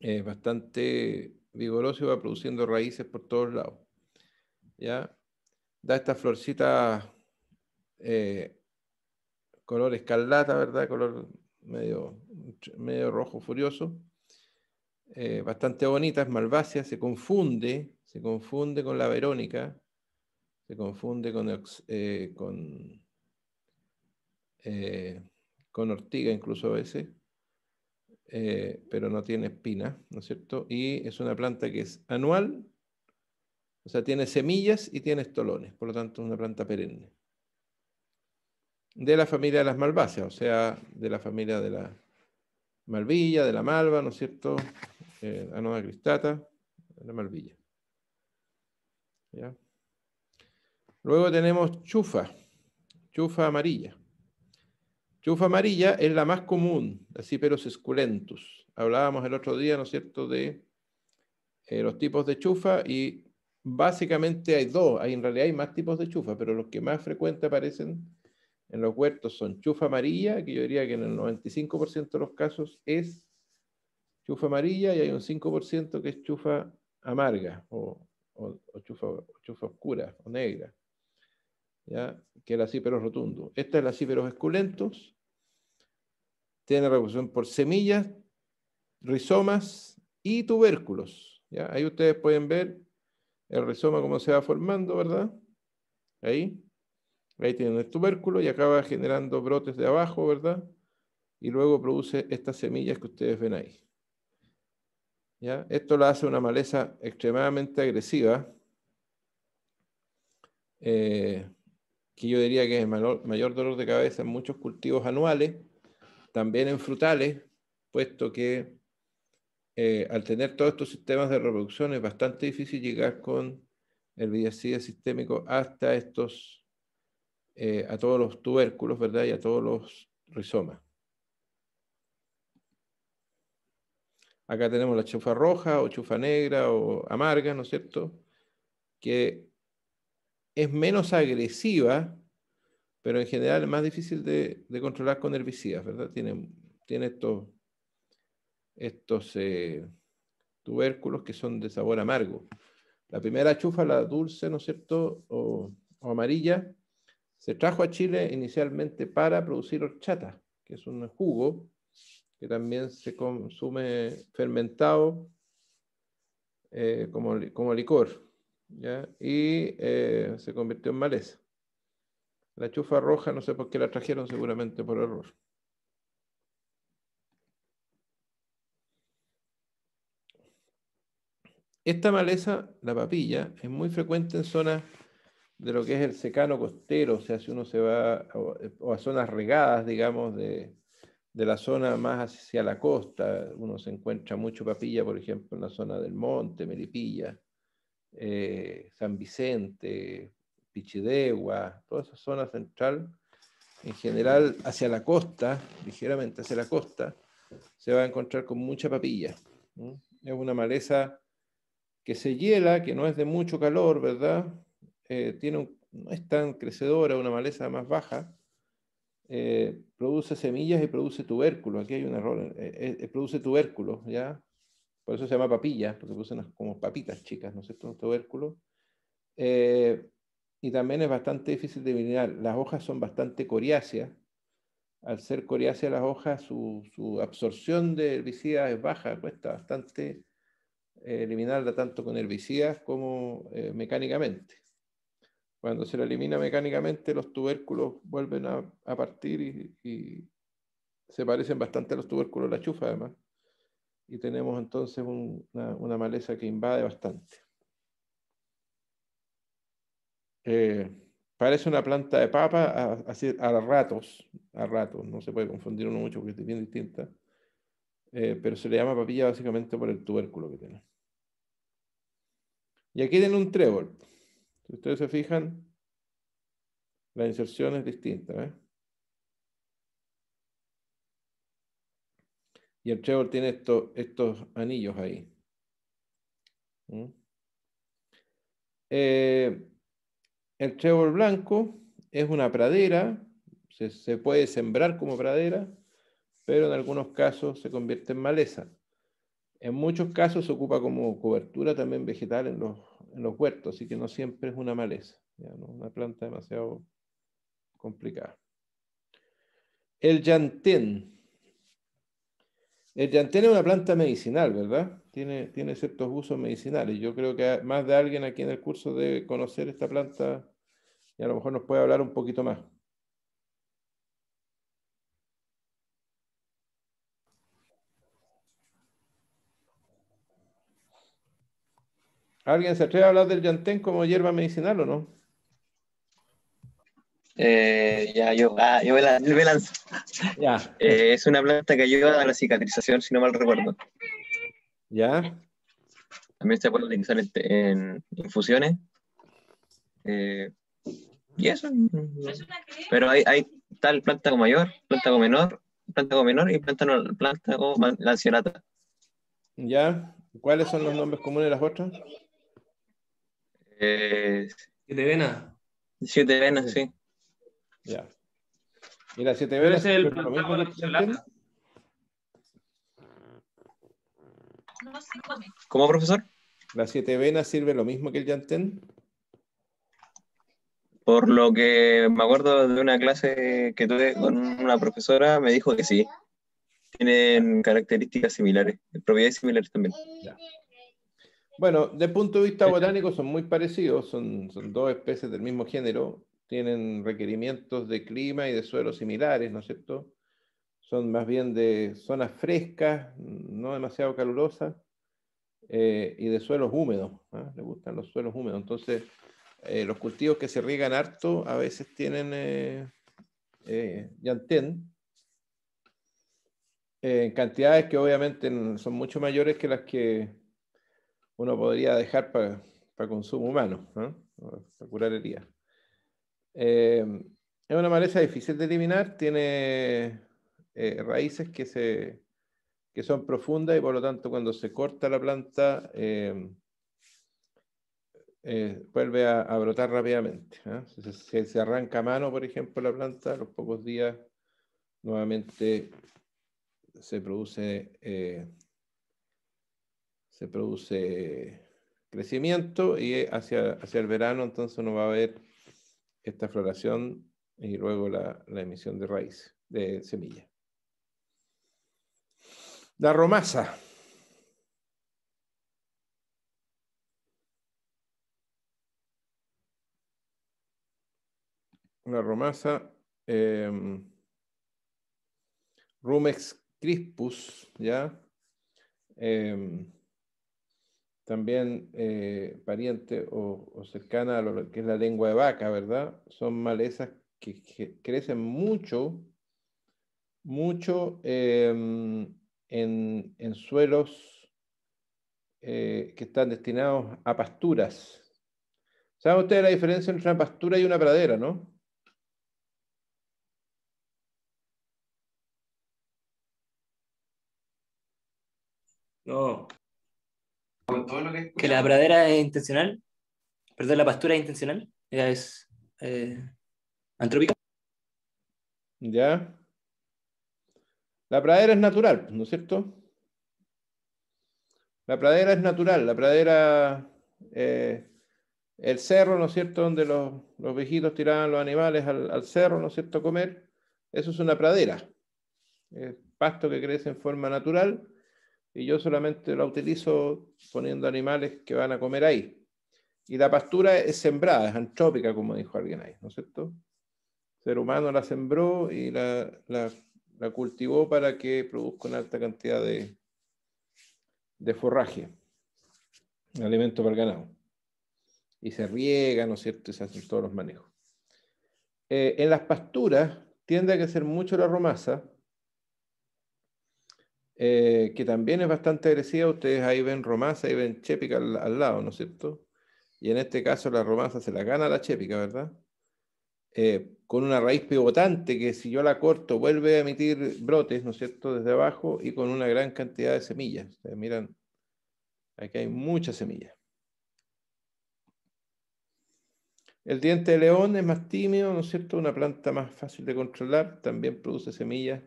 eh, bastante vigoroso y va produciendo raíces por todos lados. ¿Ya? Da esta florcita eh, color escarlata, ¿verdad? Color medio, medio rojo furioso. Eh, bastante bastante es malváceas, se confunde, se confunde con la verónica, se confunde con, con, con ortiga incluso a veces. Eh, pero no tiene espina, ¿no es cierto? Y es una planta que es anual, o sea, tiene semillas y tiene estolones, por lo tanto es una planta perenne. De la familia de las malváceas, o sea, de la familia de la malvilla, de la malva, ¿no es cierto? Eh, anoda cristata, la malvilla. Luego tenemos chufa, chufa amarilla. Chufa amarilla es la más común, así pero esculentus. Hablábamos el otro día, ¿no es cierto?, de eh, los tipos de chufa y básicamente hay dos, hay, en realidad hay más tipos de chufa, pero los que más frecuente aparecen en los huertos son chufa amarilla, que yo diría que en el 95% de los casos es chufa amarilla y hay un 5% que es chufa amarga o, chufa, oscura o negra, que es la ciperos rotundo. Esta es la ciperos esculentos tiene repercusión por semillas, rizomas y tubérculos. Ahí ustedes pueden ver el rizoma cómo se va formando, ¿verdad? Ahí. Ahí tienen el tubérculo y acaba generando brotes de abajo, ¿verdad? Y luego produce estas semillas que ustedes ven ahí. Esto lo hace una maleza extremadamente agresiva, eh, que yo diría que es el mayor dolor de cabeza en muchos cultivos anuales, también en frutales, puesto que eh, al tener todos estos sistemas de reproducción es bastante difícil llegar con el herbicida sistémico hasta estos, eh, a todos los tubérculos, ¿verdad? Y a todos los rizomas. Acá tenemos la chufa roja o chufa negra o amarga, ¿no es cierto? Que es menos agresiva pero en general es más difícil de, controlar con herbicidas, ¿verdad? Tiene, tiene estos, estos eh, tubérculos que son de sabor amargo. La primera chufa, la dulce, ¿no es cierto? O, amarilla, se trajo a Chile inicialmente para producir horchata, que es un jugo que también se consume fermentado eh, como, como, licor, ¿ya? y eh, se convirtió en maleza. La chufa roja, no sé por qué la trajeron, seguramente por error. Esta maleza, la papilla, es muy frecuente en zonas de lo que es el secano costero, o sea, si uno se va a, o a zonas regadas, digamos, de, la zona más hacia la costa, uno se encuentra mucho papilla, por ejemplo, en la zona del monte, Melipilla, eh, San Vicente, Pichidegua, toda esa zona central, en general hacia la costa, ligeramente hacia la costa, se va a encontrar con mucha papilla. Es una maleza que se hiela, que no es de mucho calor, ¿verdad? Eh, tiene no es tan crecedora, una maleza más baja. Eh, produce semillas y produce tubérculos. Aquí hay un error. Eh, produce tubérculos, ¿ya? Por eso se llama papilla, porque producen como papitas chicas, ¿no es cierto? Un y también es bastante difícil de eliminar. Las hojas son bastante coriáceas. Al ser coriáceas las hojas, su, absorción de herbicidas es baja, cuesta bastante eh, eliminarla tanto con herbicidas como eh, mecánicamente. Cuando se la elimina mecánicamente, los tubérculos vuelven a, partir y, se parecen bastante a los tubérculos de la chufa, además. Y tenemos entonces una maleza que invade bastante. Eh, parece una planta de papa a, a, ratos, a ratos, no se puede confundir uno mucho porque es bien distinta, eh, pero se le llama papilla básicamente por el tubérculo que tiene. Y aquí tiene un trébol. Si ustedes se fijan, la inserción es distinta. ¿eh? Y el trébol tiene estos anillos ahí. ¿Mm? Eh, el trébol blanco es una pradera, se, puede sembrar como pradera, pero en algunos casos se convierte en maleza. En muchos casos se ocupa como cobertura también vegetal en los, huertos, así que no siempre es una maleza, ya, una planta demasiado complicada. El yantén. El yantén es una planta medicinal, ¿verdad? Tiene, tiene ciertos usos medicinales. Yo creo que más de alguien aquí en el curso debe conocer esta planta a lo mejor nos puede hablar un poquito más. ¿Alguien se atreve a hablar del yantén como hierba medicinal o no? Eh, ya, yo, ah, yo, me, la, eh, es una planta que ayuda a la cicatrización, si no mal recuerdo. Ya. También se puede utilizar en, infusiones. Eh, y eso. Pues Pero hay, tal planta mayor, planta con menor, planta menor y planta, ¿Ya? ¿Cuáles son los nombres comunes de las otras? siete venas. Siete venas, sí. Ya. ¿Y las siete venas? Es el lo mismo ¿Cómo, profesor? ¿la siete venas sirve lo mismo que el yantén? Por lo que me acuerdo de una clase que tuve con una profesora, me dijo que sí. Tienen características similares, propiedades similares también. Bueno, de punto de vista botánico son muy parecidos, son, son, dos especies del mismo género, tienen requerimientos de clima y de suelo similares, ¿no es cierto? Son más bien de zonas frescas, no demasiado calurosas, eh, y de suelos húmedos, les ¿ah? le gustan los suelos húmedos. Entonces, eh, los cultivos que se riegan harto a veces tienen eh, eh, eh en cantidades que obviamente son mucho mayores que las que uno podría dejar para consumo humano, para curar heridas. es una maleza difícil de eliminar, tiene raíces que, se, que son profundas y por lo tanto cuando se corta la planta eh, vuelve a, brotar rápidamente. ¿ah? Si, se, arranca a mano, por ejemplo, la planta, a los pocos días nuevamente se produce, eh, se produce crecimiento y eh, hacia, el verano entonces uno va a ver esta floración y luego la, emisión de raíz, de semilla La romasa. una romasa. Em, Rumex crispus, ¿ya? Em, también eh, pariente o, cercana a lo que es la lengua de vaca, ¿verdad? Son malezas que, crecen mucho, mucho em, en, en, suelos eh, que están destinados a pasturas. ¿Saben ustedes la diferencia entre una pastura y una pradera, no? que... la pradera es intencional, perdón, la pastura es intencional, es eh, antrópica. Ya. La pradera es natural, ¿no es cierto? La pradera es natural, la pradera, eh, el cerro, ¿no es cierto?, donde los, viejitos tiraban los animales al, cerro, ¿no es cierto?, comer, eso es una pradera, Es pasto que crece en forma natural y yo solamente la utilizo poniendo animales que van a comer ahí. Y la pastura es sembrada, es antrópica, como dijo alguien ahí, ¿no es cierto? El ser humano la sembró y la, la, cultivó para que produzca una alta cantidad de, de forraje, alimento para el ganado. Y se riega, ¿no es cierto? Y se hacen todos los manejos. Eh, en las pasturas tiende a crecer mucho la romasa, eh, que también es bastante agresiva. Ustedes ahí ven Romanza y ven chépica al, lado, ¿no es cierto? Y en este caso la Romanza se la gana la chépica, ¿verdad? Eh, con una raíz pivotante que si yo la corto vuelve a emitir brotes, ¿no es cierto?, desde abajo y con una gran cantidad de semillas. Ustedes miran, aquí hay muchas semillas. El diente de león es más tímido, ¿no es cierto? Una planta más fácil de controlar, también produce semillas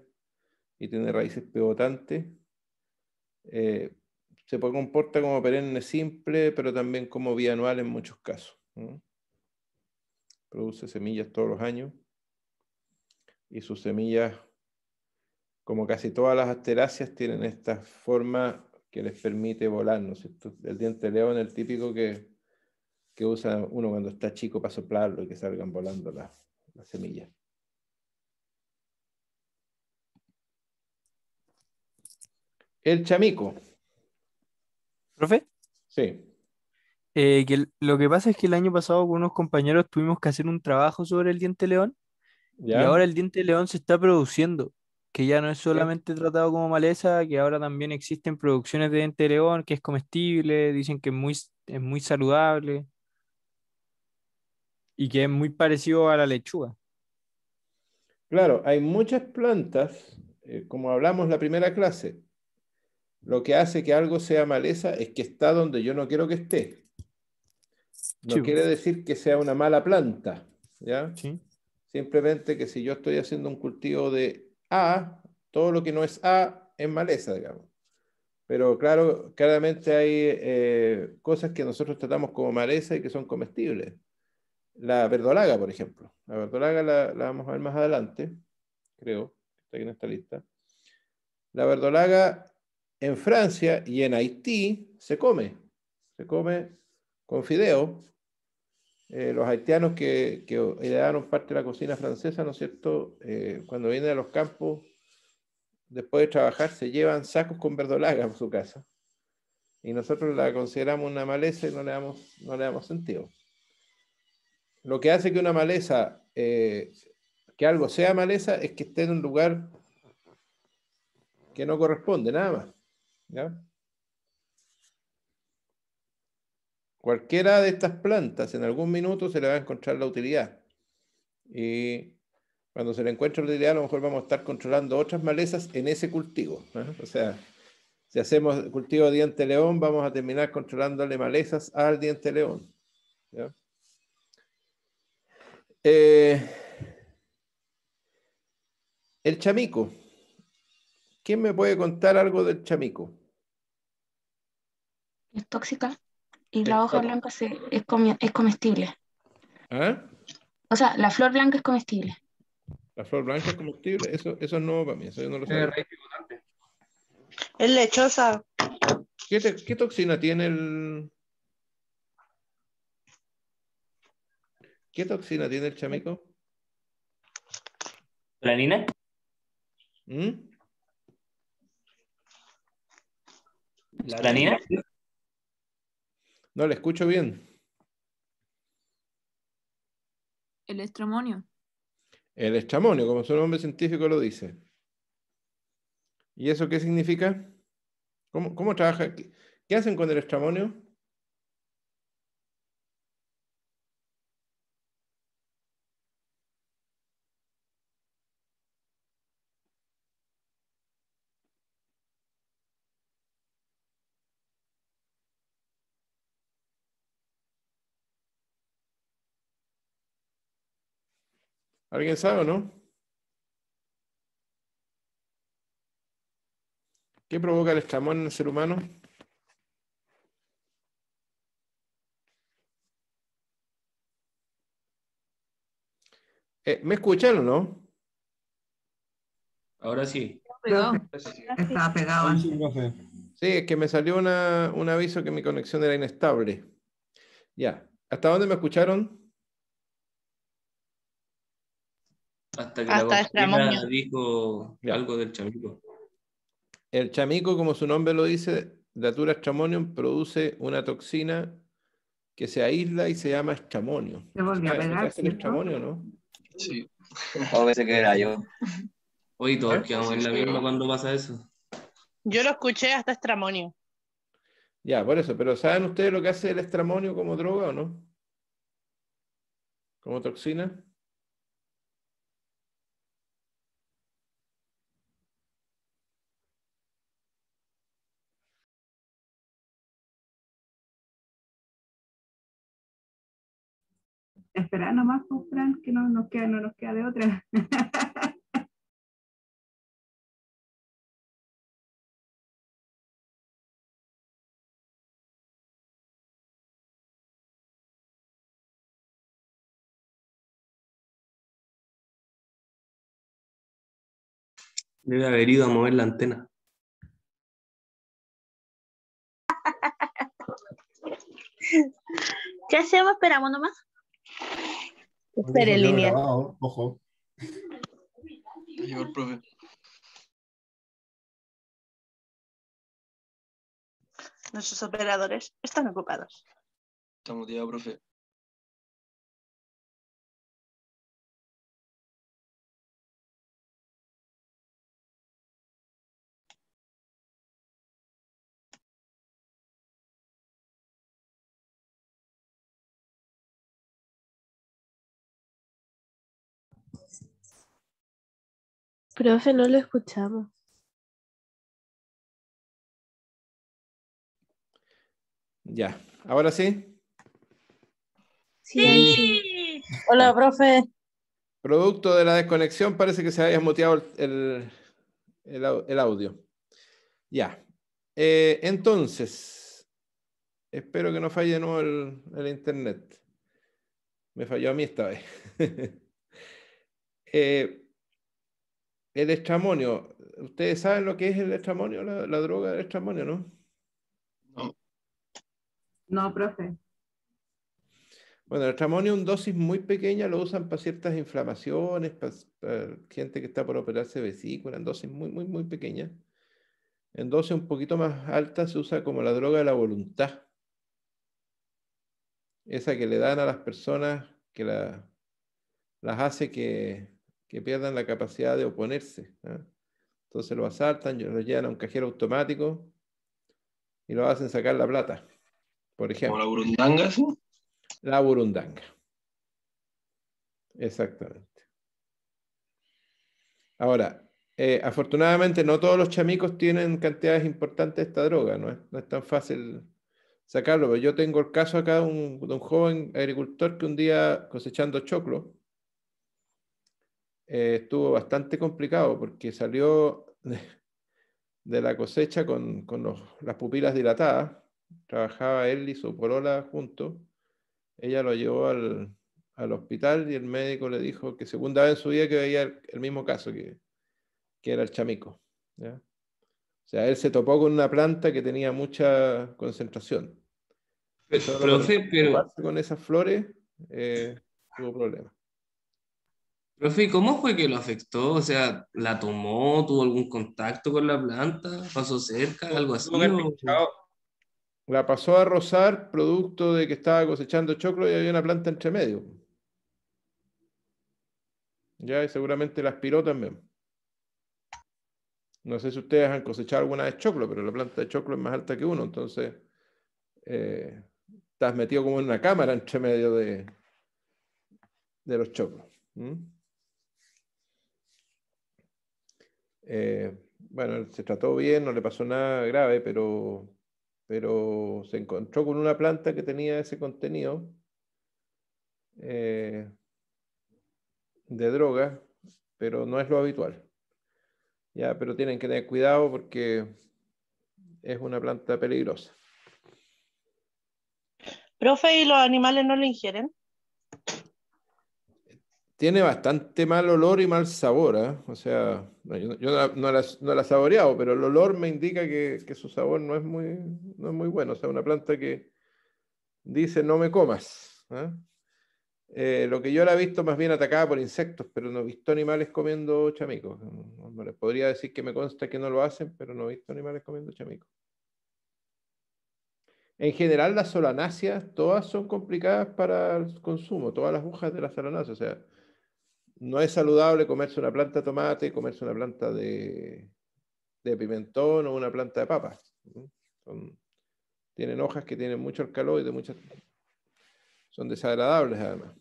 y tiene raíces pivotantes. Eh, se comporta como perenne simple, pero también como bianual en muchos casos. Produce semillas todos los años y sus semillas, como casi todas las asteráceas, tienen esta forma que les permite volar. ¿no? El diente de león el típico que, usa uno cuando está chico para soplarlo y que salgan volando las semillas. El chamico. ¿Profe? Sí. Eh, lo que pasa es que el año pasado con unos compañeros tuvimos que hacer un trabajo sobre el diente león y ahora el diente león se está produciendo, que ya no es solamente tratado como maleza, que ahora también existen producciones de diente león, que es comestible, dicen que es muy, muy saludable y que es muy parecido a la lechuga. Claro, hay muchas plantas, eh, como hablamos la primera clase, lo que hace que algo sea maleza es que está donde yo no quiero que esté. No quiere decir que sea una mala planta, Simplemente que si yo estoy haciendo un cultivo de A, todo lo que no es A es maleza, digamos. Pero claro, claramente hay eh, cosas que nosotros tratamos como maleza y que son comestibles. La verdolaga, por ejemplo. La verdolaga la, la vamos a ver más adelante, creo, está aquí en esta lista. La verdolaga en Francia y en Haití se come, se come con fideo. Eh, los haitianos que, que, heredaron parte de la cocina francesa, ¿no es cierto? Eh, cuando vienen a los campos, después de trabajar, se llevan sacos con verdolaga a su casa. Y nosotros la consideramos una maleza y no le damos, no le damos sentido. Lo que hace que una maleza, eh, que algo sea maleza, es que esté en un lugar que no corresponde, nada más. ¿ya? Cualquiera de estas plantas en algún minuto se le va a encontrar la utilidad. Y cuando se le encuentre la utilidad, a lo mejor vamos a estar controlando otras malezas en ese cultivo. O sea, si hacemos cultivo de diente león, vamos a terminar controlándole malezas al diente león. Eh, el chamico. ¿Quién me puede contar algo del chamico? Es tóxica y la hoja blanca es, comestible. ¿Ah? O sea, la flor blanca es comestible. La flor blanca es comestible, eso, eso no para mí, eso yo no lo sé. Es lechosa. ¿Qué, toxina tiene el. ¿Qué toxina tiene el chamico? ¿Planina? ¿Mm? ¿La No, la escucho bien. El estramonio. El estramonio, como su nombre científico lo dice. ¿Y eso qué significa? ¿Cómo, cómo trabaja? ¿Qué hacen con el estramonio? ¿Alguien sabe o no? ¿Qué provoca el estramón en el ser humano? Eh, ¿Me escuchan o no? Ahora sí. pegado. Sí, es que me salió un aviso que mi conexión era inestable. Ya. ¿Hasta dónde me escucharon? Hasta que la dijo algo del chamico. El chamico, como su nombre lo dice, Datura stramonium produce una toxina que se aísla y se llama estramonio. Se volvió a pegar. el estramonio, no? Sí. o que que era yo. Oye, todos ¿Eh? quedamos en la misma cuando pasa eso. Yo lo escuché hasta estramonio. Ya, por eso, pero ¿saben ustedes lo que hace el estramonio como droga o no? ¿Como toxina? esperar nomás, pues, que no nos queda, no nos queda de otra. Debe haber ido a mover la antena. ¿Qué hacemos? Esperamos nomás. Ser en línea. ojo. Mayor, profe. Nuestros operadores están ocupados. Estamos ya, profe. Profe, no lo escuchamos. Ya, ¿ahora sí? Sí. Hola, profe. Producto de la desconexión, parece que se había muteado el, audio. Ya. Eh, entonces, espero que no falle de nuevo el, el internet. Me falló a mí esta vez. eh, el estramonio. ¿Ustedes saben lo que es el estramonio, la, droga del estramonio, no? No. No, profe. Bueno, el estramonio en dosis muy pequeña lo usan para ciertas inflamaciones, para, gente que está por operarse vesícula, en dosis muy, muy, muy pequeña. En dosis un poquito más altas se usa como la droga de la voluntad. Esa que le dan a las personas que las hace que que pierdan la capacidad de oponerse. ¿ah? Entonces lo asaltan, lo llevan a un cajero automático y lo hacen sacar la plata, por ejemplo. la burundanga? La burundanga. Exactamente. Ahora, eh, afortunadamente no todos los chamicos tienen cantidades importantes de esta droga, ¿no? no es, tan fácil sacarlo, yo tengo el caso acá de un joven agricultor que un día cosechando choclo, eh, estuvo bastante complicado porque salió de, la cosecha con, las pupilas dilatadas. Trabajaba él y su polola juntos. Ella lo llevó al, hospital y el médico le dijo que segunda vez en su vida que veía el, mismo caso, que, era el chamico. O sea, él se topó con una planta que tenía mucha concentración. Pero, Con esas flores eh, tuvo problemas. Profe, ¿cómo fue que lo afectó? O sea, ¿la tomó? ¿Tuvo algún contacto con la planta? ¿Pasó cerca? ¿Algo así? La pasó a rozar producto de que estaba cosechando choclo y había una planta entre medio. Ya, y seguramente la aspiró también. No sé si ustedes han cosechado alguna de choclo, pero la planta de choclo es más alta que uno, entonces eh, estás metido como en una cámara entre medio de, de los choclos. Eh, bueno, se trató bien, no le pasó nada grave, pero, pero se encontró con una planta que tenía ese contenido eh, de droga, pero no es lo habitual. Ya, pero tienen que tener cuidado porque es una planta peligrosa. Profe, ¿y los animales no lo ingieren? tiene bastante mal olor y mal sabor. ¿ah? O sea, yo, no, la, he saboreado, pero el olor me indica que, su sabor no es, muy, muy bueno. O sea, una planta que dice no me comas. ¿ah? Eh, lo que yo la he visto más bien atacada por insectos, pero no he visto animales comiendo chamicos. podría decir que me consta que no lo hacen, pero no he visto animales comiendo chamicos. En general, las solanáceas todas son complicadas para el consumo, todas las agujas de las solanáceas. O sea, no es saludable comerse una planta de tomate, comerse una planta de, pimentón o una planta de papa. tienen hojas que tienen mucho alcaloide, muchas, son desagradables además,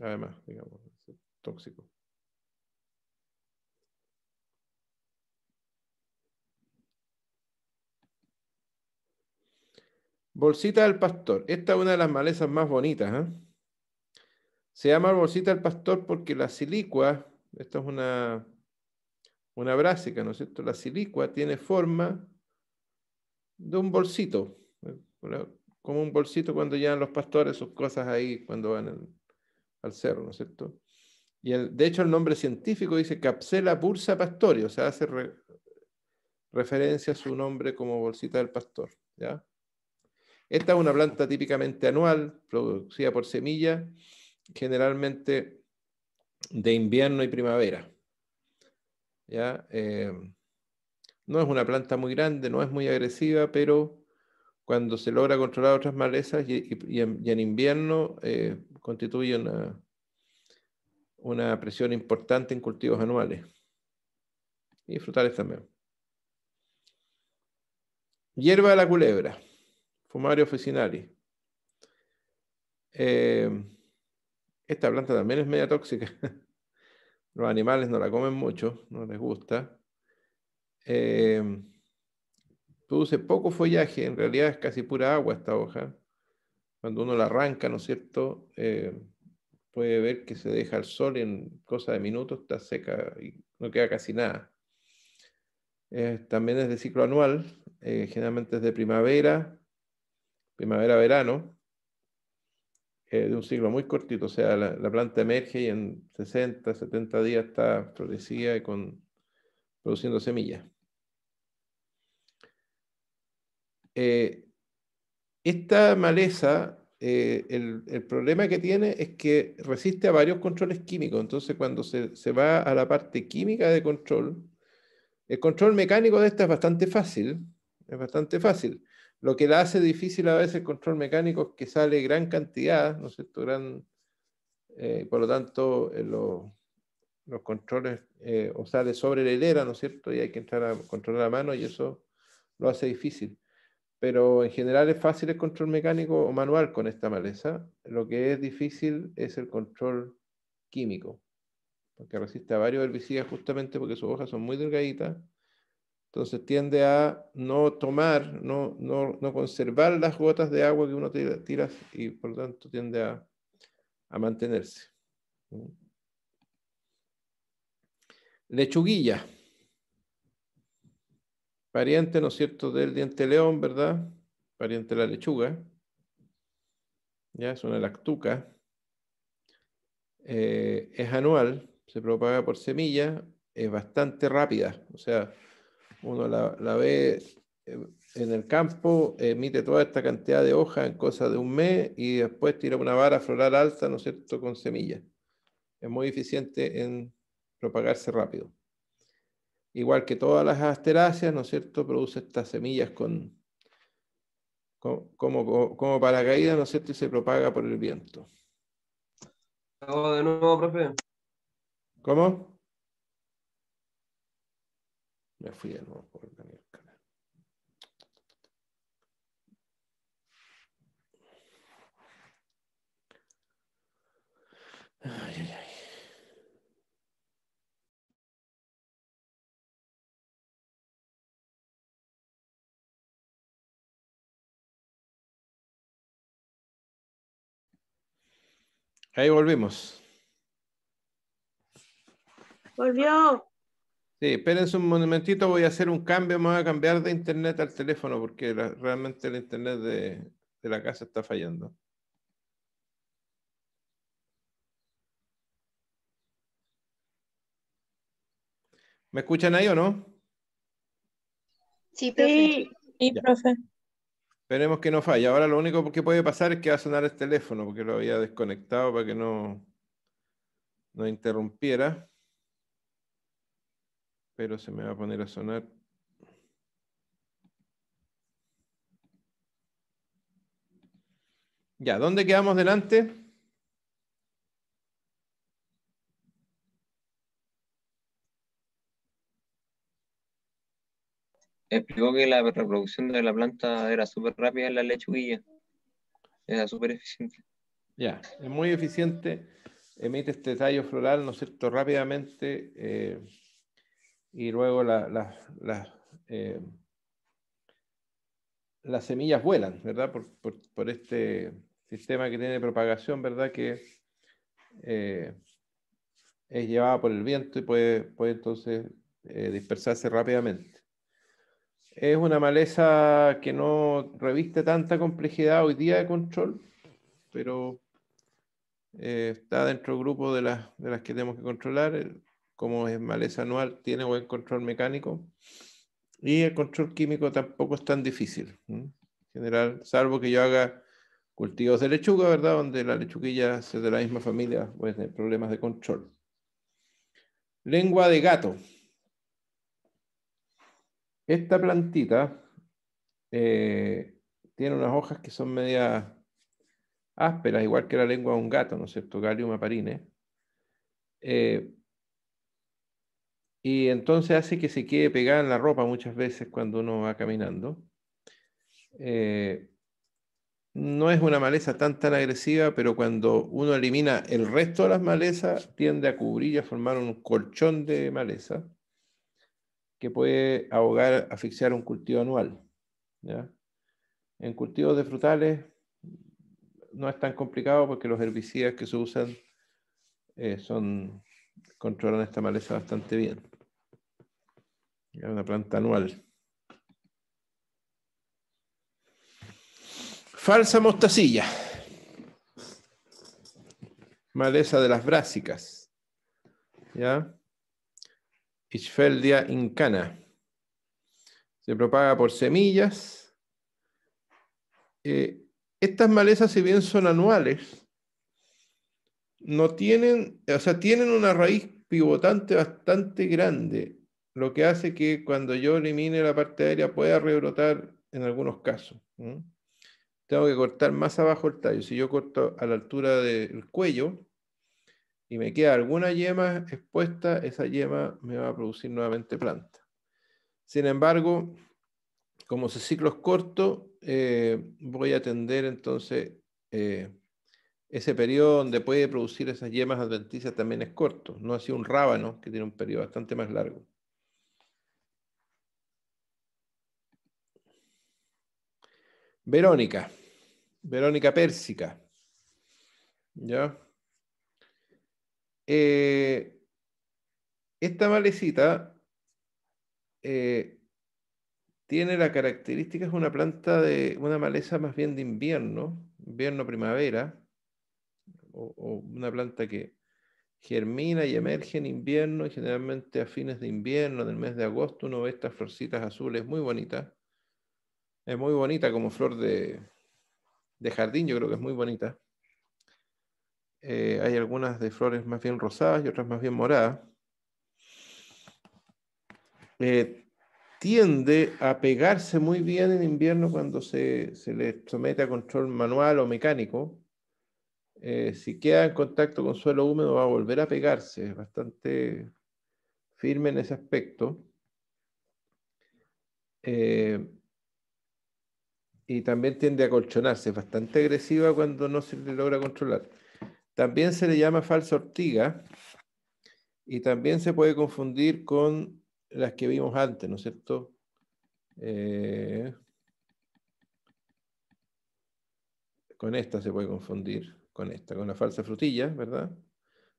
además, digamos, tóxicos. Bolsita del pastor. Esta es una de las malezas más bonitas. ¿eh? Se llama bolsita del pastor porque la silicua, esta es una, una brásica, ¿no es cierto? La silicua tiene forma de un bolsito, como un bolsito cuando llegan los pastores sus cosas ahí cuando van al, cerro, ¿no es cierto? Y de hecho el nombre científico dice Capsela pulsa pastorio, o sea, hace referencia a su nombre como bolsita del pastor, ¿ya? Esta es una planta típicamente anual, producida por semilla, generalmente de invierno y primavera. ¿Ya? Eh, no es una planta muy grande, no es muy agresiva, pero cuando se logra controlar otras malezas y, en, invierno eh, constituye una, una presión importante en cultivos anuales y frutales también. Hierba de la culebra, Fumario officinalis. Eh, esta planta también es media tóxica. Los animales no la comen mucho, no les gusta. produce em, poco follaje, en realidad es casi pura agua esta hoja. Cuando uno la arranca, ¿no es cierto? Em, puede ver que se deja al sol en cosa de minutos está seca y no queda casi nada. también es de ciclo anual, eh, generalmente es de primavera, primavera-verano, eh, de un ciclo muy cortito, o sea, la, planta emerge y en 60, 70 días está florecida y con, produciendo semillas. Eh, esta maleza, eh, el, el, problema que tiene es que resiste a varios controles químicos, entonces cuando se, se va a la parte química de control, el control mecánico de esta es bastante fácil, es bastante fácil lo que la hace difícil a veces el control mecánico es que sale gran cantidad, ¿no es cierto? Eh, por lo tanto, eh, los, controles eh, o sale sobre la hilera, ¿no es cierto? Y hay que entrar a controlar la mano y eso lo hace difícil. Pero en general es fácil el control mecánico o manual con esta maleza. Lo que es difícil es el control químico, porque resiste a varios herbicidas justamente porque sus hojas son muy delgaditas entonces tiende a no tomar, no, conservar las gotas de agua que uno tira, y por lo tanto tiende a, mantenerse. Lechuguilla. Pariente, ¿no es cierto?, del diente león, ¿verdad? Pariente de la lechuga. Ya es una lactuca. Eh, es anual, se propaga por semilla, es bastante rápida. O sea, uno la, ve eh, en el campo, emite toda esta cantidad de hojas en cosa de un mes y después tira una vara floral alta, ¿no es cierto?, con semillas. Es muy eficiente en propagarse rápido. Igual que todas las asteráceas, ¿no es cierto?, produce estas semillas con, como, para paracaídas, ¿no es cierto?, y se propaga por el viento. de nuevo, profe. ¿Cómo? Me fui de nuevo por Daniel Canal. Ahí volvimos. Volvió. Sí, espérense un momentito, voy a hacer un cambio, me voy a cambiar de internet al teléfono porque realmente el internet de, la casa está fallando. ¿Me escuchan ahí o no? Sí, profe. Sí, profe. Esperemos que no falle. Ahora lo único que puede pasar es que va a sonar el teléfono porque lo había desconectado para que no, no interrumpiera pero se me va a poner a sonar. Ya, ¿dónde quedamos delante? Explicó que la reproducción de la planta era súper rápida en la lechuguilla. Era súper eficiente. Ya, es muy eficiente. Emite este tallo floral, ¿no es cierto?, rápidamente. Eh, y luego eh, las semillas vuelan, ¿verdad? Por, este sistema que tiene propagación, ¿verdad? Que eh, es llevada por el viento y puede, puede entonces eh, dispersarse rápidamente. Es una maleza que no reviste tanta complejidad hoy día de control, pero está dentro del grupo de de las que tenemos que controlar como es maleza anual, tiene buen control mecánico. Y el control químico tampoco es tan difícil. En general, salvo que yo haga cultivos de lechuga, ¿verdad? Donde la lechuquilla es de la misma familia, pues hay problemas de control. Lengua de gato. Esta plantita eh, tiene unas hojas que son media ásperas, igual que la lengua de un gato, ¿no es cierto? Galium aparine. Eh, y entonces hace que se quede pegada en la ropa muchas veces cuando uno va caminando. Eh, no es una maleza tan tan agresiva, pero cuando uno elimina el resto de las malezas, tiende a cubrir y a formar un colchón de maleza que puede ahogar, asfixiar un cultivo anual. En cultivos de frutales no es tan complicado porque los herbicidas que se usan eh, son, controlan esta maleza bastante bien una planta anual. Falsa mostacilla. Maleza de las brásicas. ¿Ya? incana. Se propaga por semillas. Eh, estas malezas, si bien son anuales, no tienen, o sea, tienen una raíz pivotante bastante grande lo que hace que cuando yo elimine la parte aérea pueda rebrotar en algunos casos. Tengo que cortar más abajo el tallo. Si yo corto a la altura del cuello y me queda alguna yema expuesta, esa yema me va a producir nuevamente planta. Sin embargo, como ese ciclo es corto, eh, voy a atender entonces eh, ese periodo donde puede producir esas yemas adventicias también es corto, no así un rábano que tiene un periodo bastante más largo. Verónica, Verónica Pérsica. ¿Ya? Eh, esta malecita eh, tiene la característica, es una planta de una maleza más bien de invierno, invierno-primavera, o, una planta que germina y emerge en invierno, y generalmente a fines de invierno, del mes de agosto, uno ve estas florcitas azules muy bonitas. Es muy bonita como flor de, jardín, yo creo que es muy bonita. Eh, hay algunas de flores más bien rosadas y otras más bien moradas. Eh, tiende a pegarse muy bien en invierno cuando se, le somete a control manual o mecánico. Eh, si queda en contacto con suelo húmedo va a volver a pegarse, es bastante firme en ese aspecto. Eh, y también tiende a colchonarse, es bastante agresiva cuando no se le logra controlar. También se le llama falsa ortiga y también se puede confundir con las que vimos antes, ¿no es cierto? Eh, con esta se puede confundir, con esta, con la falsa frutilla, ¿verdad?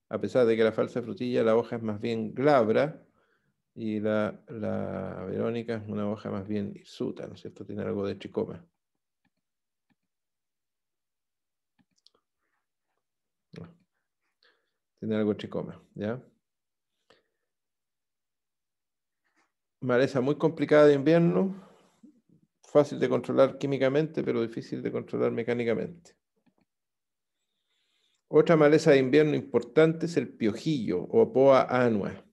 A pesar de que la falsa frutilla, la hoja es más bien glabra y la, verónica es una hoja más bien hirsuta, ¿no es cierto? Tiene algo de tricoma. tiene algo tricoma, ¿ya? Maleza muy complicada de invierno, fácil de controlar químicamente, pero difícil de controlar mecánicamente. Otra maleza de invierno importante es el piojillo o poa anua.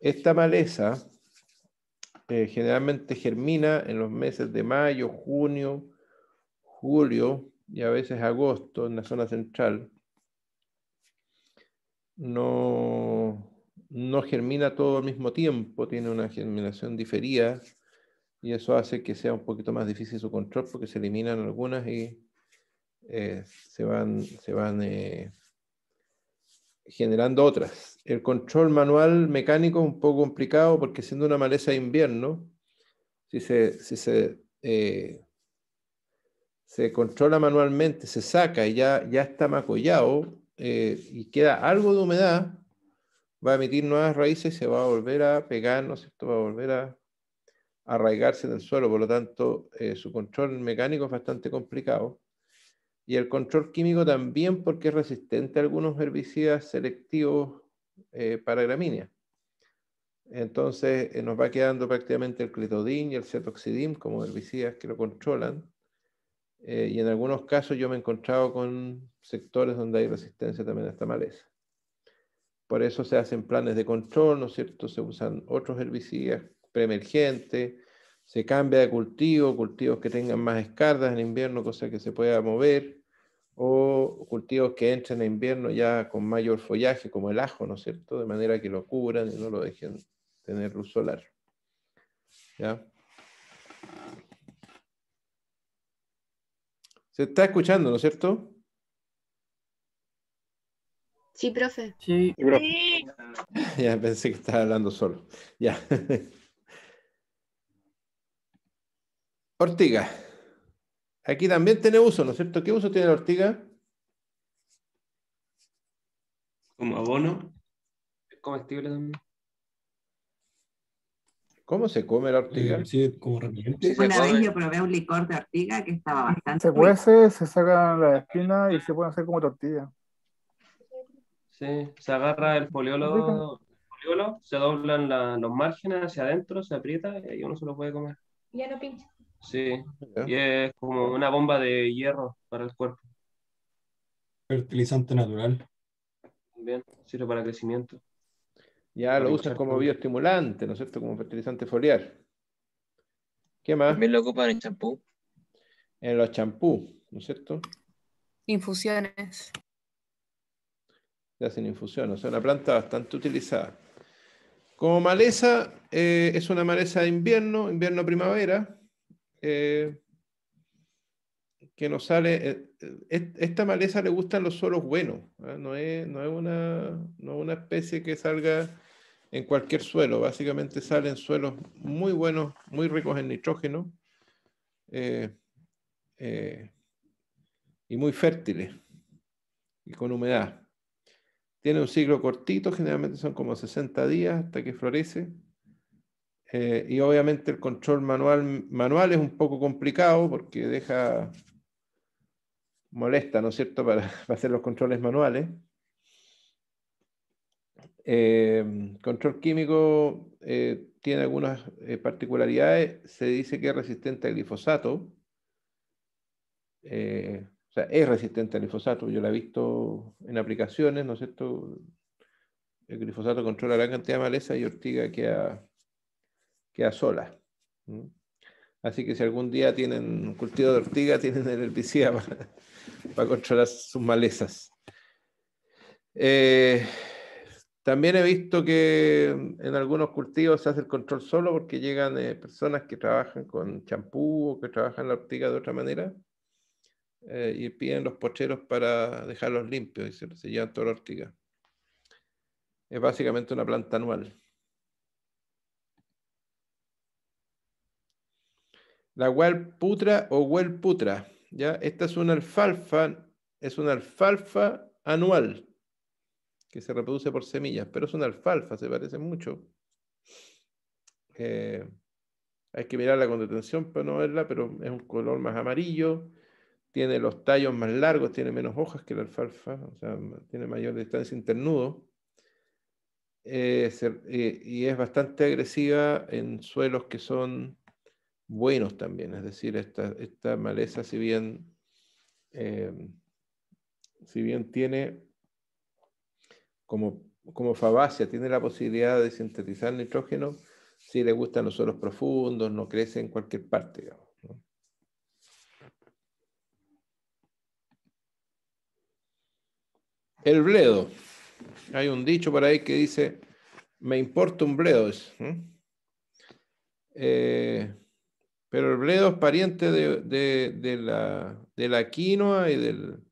Esta maleza eh, generalmente germina en los meses de mayo, junio, julio y a veces agosto en la zona central no, no germina todo al mismo tiempo, tiene una germinación diferida y eso hace que sea un poquito más difícil su control porque se eliminan algunas y eh, se van, eh, generando otras. El control manual mecánico es un poco complicado porque siendo una maleza de invierno, si se, eh, se, controla manualmente, se saca y ya, ya está macollado, eh, y queda algo de humedad, va a emitir nuevas raíces y se va a volver a pegar, ¿no Va a volver a arraigarse en el suelo, por lo tanto, eh, su control mecánico es bastante complicado. Y el control químico también porque es resistente a algunos herbicidas selectivos eh, para gramíneas. Entonces nos va quedando prácticamente el clitodín y el cetoxidim como herbicidas que lo controlan. Eh, y en algunos casos yo me he encontrado con sectores donde hay resistencia también a esta maleza. Por eso se hacen planes de control, ¿no es cierto? Se usan otros herbicidas preemergentes, se cambia de cultivo, cultivos que tengan más escardas en invierno, cosa que se pueda mover, o cultivos que entren en invierno ya con mayor follaje, como el ajo, ¿no es cierto? De manera que lo cubran y no lo dejen tener luz solar. ¿Ya? Se está escuchando, ¿no es cierto? Sí, profe. Sí, profe. Ya pensé que estaba hablando solo. Ya. Ortiga. Aquí también tiene uso, ¿no es cierto? ¿Qué uso tiene la ortiga? Como abono. Comestible también. ¿Cómo se come la ortiga? Eh, como Una vez yo probé un licor de ortiga que estaba bastante. Se cuece, se saca la espina y se puede hacer como tortilla. Sí, se agarra el poliolo, se doblan los márgenes hacia adentro, se aprieta y uno se lo puede comer. Ya no pincha. Sí, y es como una bomba de hierro para el cuerpo. Fertilizante natural. Bien, sirve para crecimiento. Ya lo usan como bioestimulante, ¿no es cierto? Como fertilizante foliar. ¿Qué más? También lo ocupan en champú. En los champú, ¿no es cierto? Infusiones. Se hacen infusiones, o sea, una planta bastante utilizada. Como maleza, eh, es una maleza de invierno, invierno-primavera. Eh, que nos sale, eh, eh, esta maleza le gustan los suelos buenos, ¿ah? no, es, una, especie que salga en cualquier suelo, básicamente salen suelos muy buenos, muy ricos en nitrógeno eh, y muy fértiles y con humedad. Tiene un ciclo cortito, generalmente son como 60 días hasta que florece. y obviamente el control manual, manual es un poco complicado porque deja molesta, ¿no es cierto?, para, hacer los controles manuales. Eh, control químico eh, tiene algunas eh, particularidades. Se dice que es resistente al glifosato. o sea, es resistente al glifosato. Yo la he visto en aplicaciones, ¿no es cierto? El glifosato controla gran cantidad de maleza y ortiga queda, sola. Así que si algún día tienen un cultivo de ortiga, tienen el herbicida para controlar sus malezas. Eh, también he visto que en algunos cultivos se hace el control solo porque llegan eh, personas que trabajan con champú o que trabajan la ortiga de otra manera eh, y piden los pocheros para dejarlos limpios y se, se llevan toda la ortiga. Es básicamente una planta anual. La huelputra o huelputra. ¿ya? Esta es una alfalfa, es una alfalfa anual, que se reproduce por semillas, pero es una alfalfa, se parece mucho. Eh, hay que mirarla con detención para no verla, pero es un color más amarillo, tiene los tallos más largos, tiene menos hojas que la alfalfa, o sea, tiene mayor distancia internudo. Eh, eh, y es bastante agresiva en suelos que son buenos también. Es decir, esta, maleza, si bien, eh, si bien tiene como, como fabacia, tiene la posibilidad de sintetizar nitrógeno, si le gustan los suelos profundos, no crece en cualquier parte. El bledo. Hay un dicho por ahí que dice, me importa un bledo. ¿eh? Pero el bledo es pariente de, la, quinoa y del,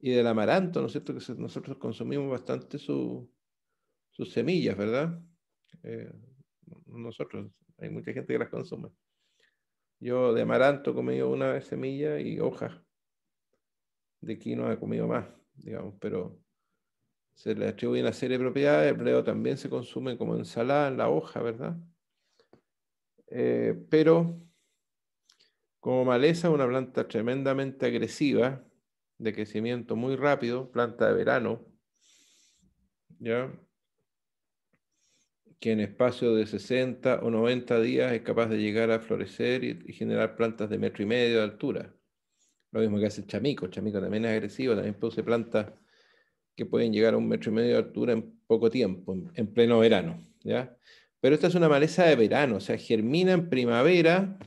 y del amaranto, ¿no es cierto? Que nosotros consumimos bastante sus semillas, ¿verdad? Eh, nosotros, hay mucha gente que las consume. Yo de amaranto he comido una semilla y hoja De quinoa he comido más, digamos, pero se le atribuyen una serie de propiedades. El bledo también se consume como ensalada en la hoja, ¿verdad? Eh, pero como maleza, una planta tremendamente agresiva, de crecimiento muy rápido, planta de verano, ¿ya? que en espacio de 60 o 90 días es capaz de llegar a florecer y, generar plantas de metro y medio de altura. Lo mismo que hace el chamico, el chamico también es agresivo, también produce plantas que pueden llegar a un metro y medio de altura en poco tiempo, en, pleno verano. Pero esta es una maleza de verano, o sea, germina en primavera,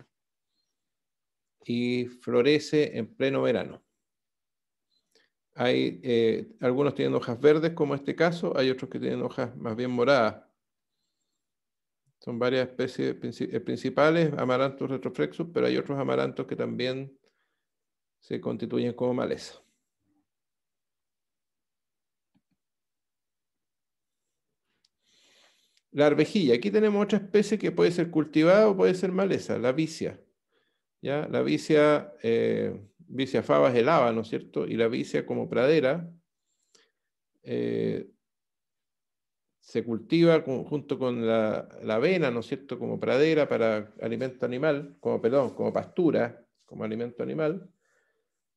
y florece en pleno verano. Hay eh, algunos tienen hojas verdes, como este caso, hay otros que tienen hojas más bien moradas. Son varias especies eh, principales, amaranthus retroflexus, pero hay otros amarantos que también se constituyen como maleza. La arvejilla. Aquí tenemos otra especie que puede ser cultivada o puede ser maleza, la vicia. La vicia, eh, vicia fava es el ¿no es cierto? Y la vicia como pradera eh, se cultiva junto con la, avena, ¿no es cierto? Como pradera para alimento animal, como, perdón, como pastura, como alimento animal.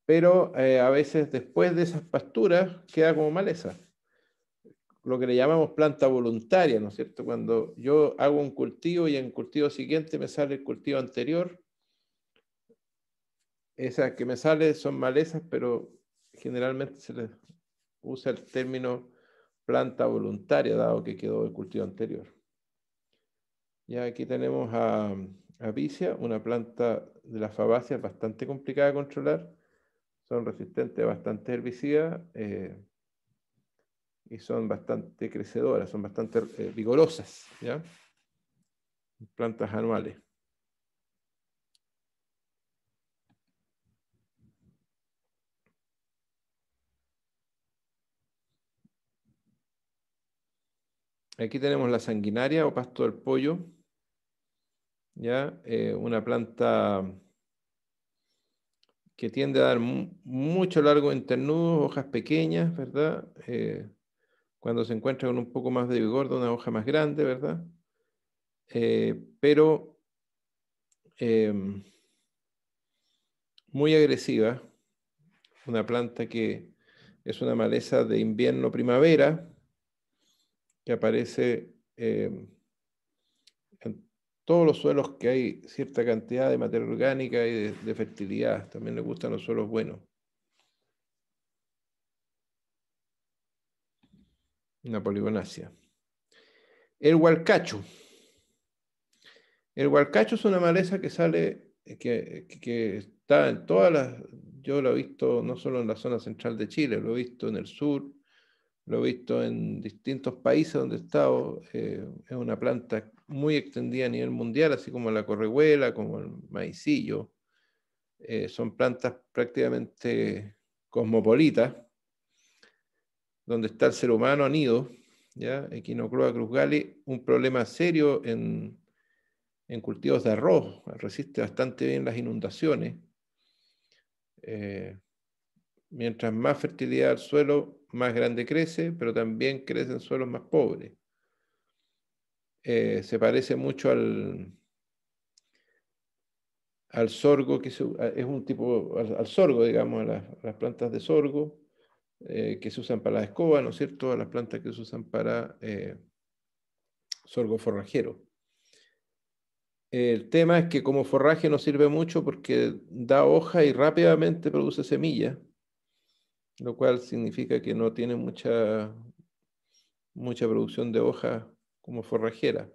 Pero eh, a veces después de esas pasturas queda como maleza lo que le llamamos planta voluntaria, ¿no es cierto? Cuando yo hago un cultivo y en el cultivo siguiente me sale el cultivo anterior, esas que me salen son malezas, pero generalmente se les usa el término planta voluntaria, dado que quedó el cultivo anterior. Y aquí tenemos a vicia, una planta de las fabáceas bastante complicada de controlar. Son resistentes a bastante herbicidas eh, y son bastante crecedoras, son bastante eh, vigorosas, Plantas anuales. Aquí tenemos la sanguinaria o pasto del pollo, ¿ya? Eh, una planta que tiende a dar mucho largo en ternudos, hojas pequeñas, ¿verdad? Eh, cuando se encuentra con un poco más de vigor, de una hoja más grande, ¿verdad? Eh, pero em, muy agresiva, una planta que es una maleza de invierno-primavera, aparece eh, en todos los suelos que hay cierta cantidad de materia orgánica y de, fertilidad. También le gustan los suelos buenos. Una poligonasia. El hualcacho. El hualcacho es una maleza que sale, que, que, está en todas las, yo lo he visto no solo en la zona central de Chile, lo he visto en el sur, lo he visto en distintos países donde he estado, eh, es una planta muy extendida a nivel mundial, así como la correhuela, como el maicillo. Eh, son plantas prácticamente cosmopolitas, donde está el ser humano anido. ¿ya? Cruz un problema serio en, cultivos de arroz, resiste bastante bien las inundaciones. Eh, mientras más fertilidad al suelo, más grande crece, pero también crece en suelos más pobres. Eh, se parece mucho al, al sorgo, que es un tipo, al, sorgo, digamos, a las, plantas de sorgo eh, que se usan para la escoba, ¿no es cierto? A las plantas que se usan para eh, sorgo forrajero. El tema es que como forraje no sirve mucho porque da hoja y rápidamente produce semillas lo cual significa que no tiene mucha, mucha producción de hoja como forrajera.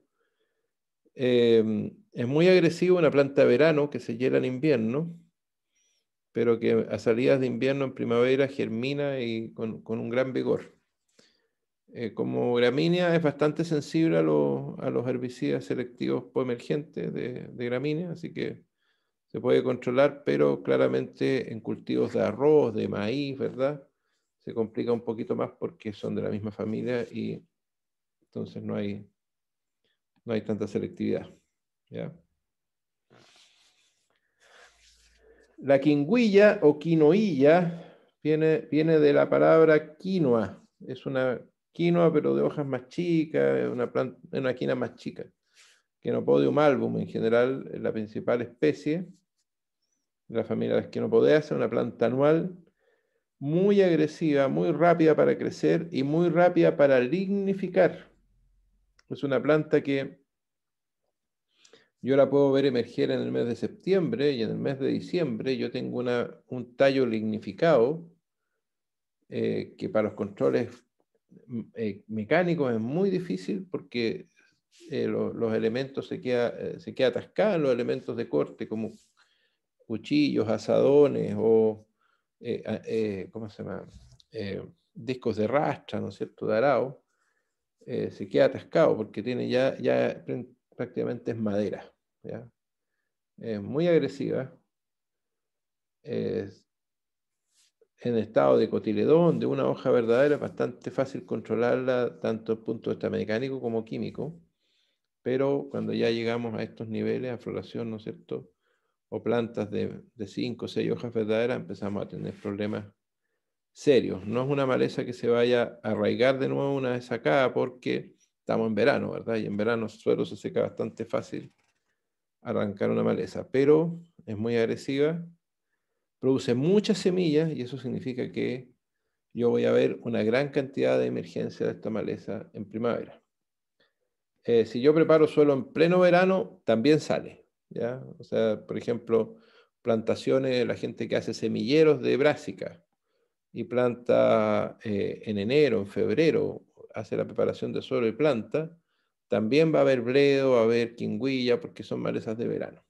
Em, es muy agresivo una planta de verano que se hiela en invierno, pero que a salidas de invierno en primavera germina y con, un gran vigor. Eh, como gramínea es bastante sensible a, los herbicidas selectivos poemergentes de, de gramínea, así que se puede controlar, pero claramente en cultivos de arroz, de maíz, ¿verdad? Se complica un poquito más porque son de la misma familia y entonces no hay, no hay tanta selectividad. ¿ya? La quinguilla o quinoilla viene, viene de la palabra quinoa. Es una quinoa, pero de hojas más chicas, una, planta, una quina más chica. que no un álbum en general, la principal especie de la familia hacer una planta anual muy agresiva, muy rápida para crecer y muy rápida para lignificar. Es una planta que yo la puedo ver emerger en el mes de septiembre y en el mes de diciembre yo tengo una, un tallo lignificado eh, que para los controles mm, eh, mecánicos es muy difícil porque eh, los elementos se queda, se queda atascados, los elementos de corte como cuchillos, asadones o, eh, eh, ¿cómo se llama? Eh, discos de rastra, ¿no es cierto?, de arao, se queda atascado porque tiene ya, ya prácticamente es madera. ¿ya? Es muy agresiva. Es en estado de cotiledón, de una hoja verdadera, es bastante fácil controlarla tanto desde el punto de vista mecánico como químico. Pero cuando ya llegamos a estos niveles, floración, ¿no es cierto?, o plantas de, de cinco o seis hojas verdaderas, empezamos a tener problemas serios. No es una maleza que se vaya a arraigar de nuevo una vez sacada porque estamos en verano, ¿verdad? Y en verano el suelo se seca bastante fácil arrancar una maleza, pero es muy agresiva, produce muchas semillas y eso significa que yo voy a ver una gran cantidad de emergencia de esta maleza en primavera. Eh, si yo preparo suelo en pleno verano, también sale, o sea, por ejemplo, plantaciones, la gente que hace semilleros de brásica y planta eh, en enero, en febrero, hace la preparación de suelo y planta, también va a haber bledo, va a haber quinguilla, porque son malezas de verano.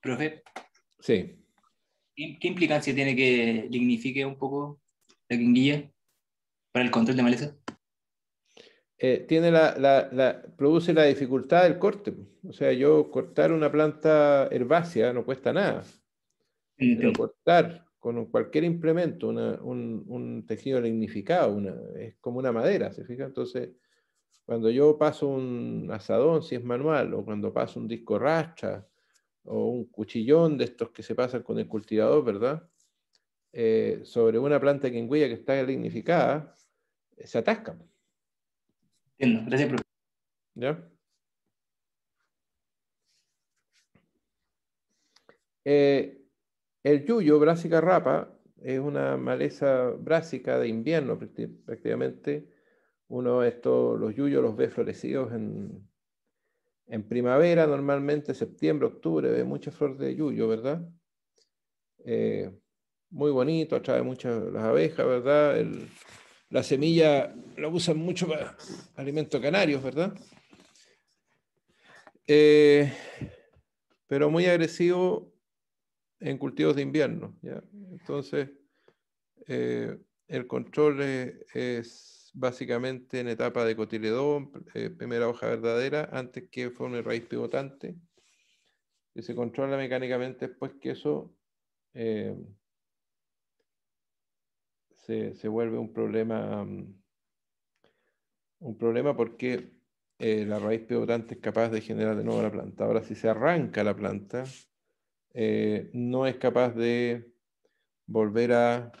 Profe. Sí. ¿Qué, implicancia tiene que dignifique un poco la quinguilla para el control de malezas? Eh, tiene la, produce la dificultad del corte. O sea, yo cortar una planta herbácea no cuesta nada. Pero cortar con cualquier implemento un, tejido lignificado es como una madera, ¿se fija? Entonces, cuando yo paso un asadón, si es manual, o cuando paso un disco racha o un cuchillón de estos que se pasan con el cultivador, ¿verdad? Eh, sobre una planta quinguilla que está lignificada, eh, se atascan. Eh, el yuyo, brásica rapa, es una maleza brásica de invierno prácticamente. Uno estos, los yuyos los ve florecidos en, primavera, normalmente septiembre, octubre, ve mucha flor de yuyo, ¿verdad? Eh, muy bonito, atrae muchas las abejas, ¿verdad? El, la semilla la usan mucho para alimentos canarios, ¿verdad? Eh, pero muy agresivo en cultivos de invierno. Entonces, eh, el control es, básicamente en etapa de cotiledón, eh, primera hoja verdadera, antes que forme raíz pivotante, Y se controla mecánicamente después que eso se, vuelve un problema, mm, un problema porque eh, la raíz pivotante es capaz de generar de nuevo la planta. Ahora, si se arranca la planta, eh, no es capaz de volver a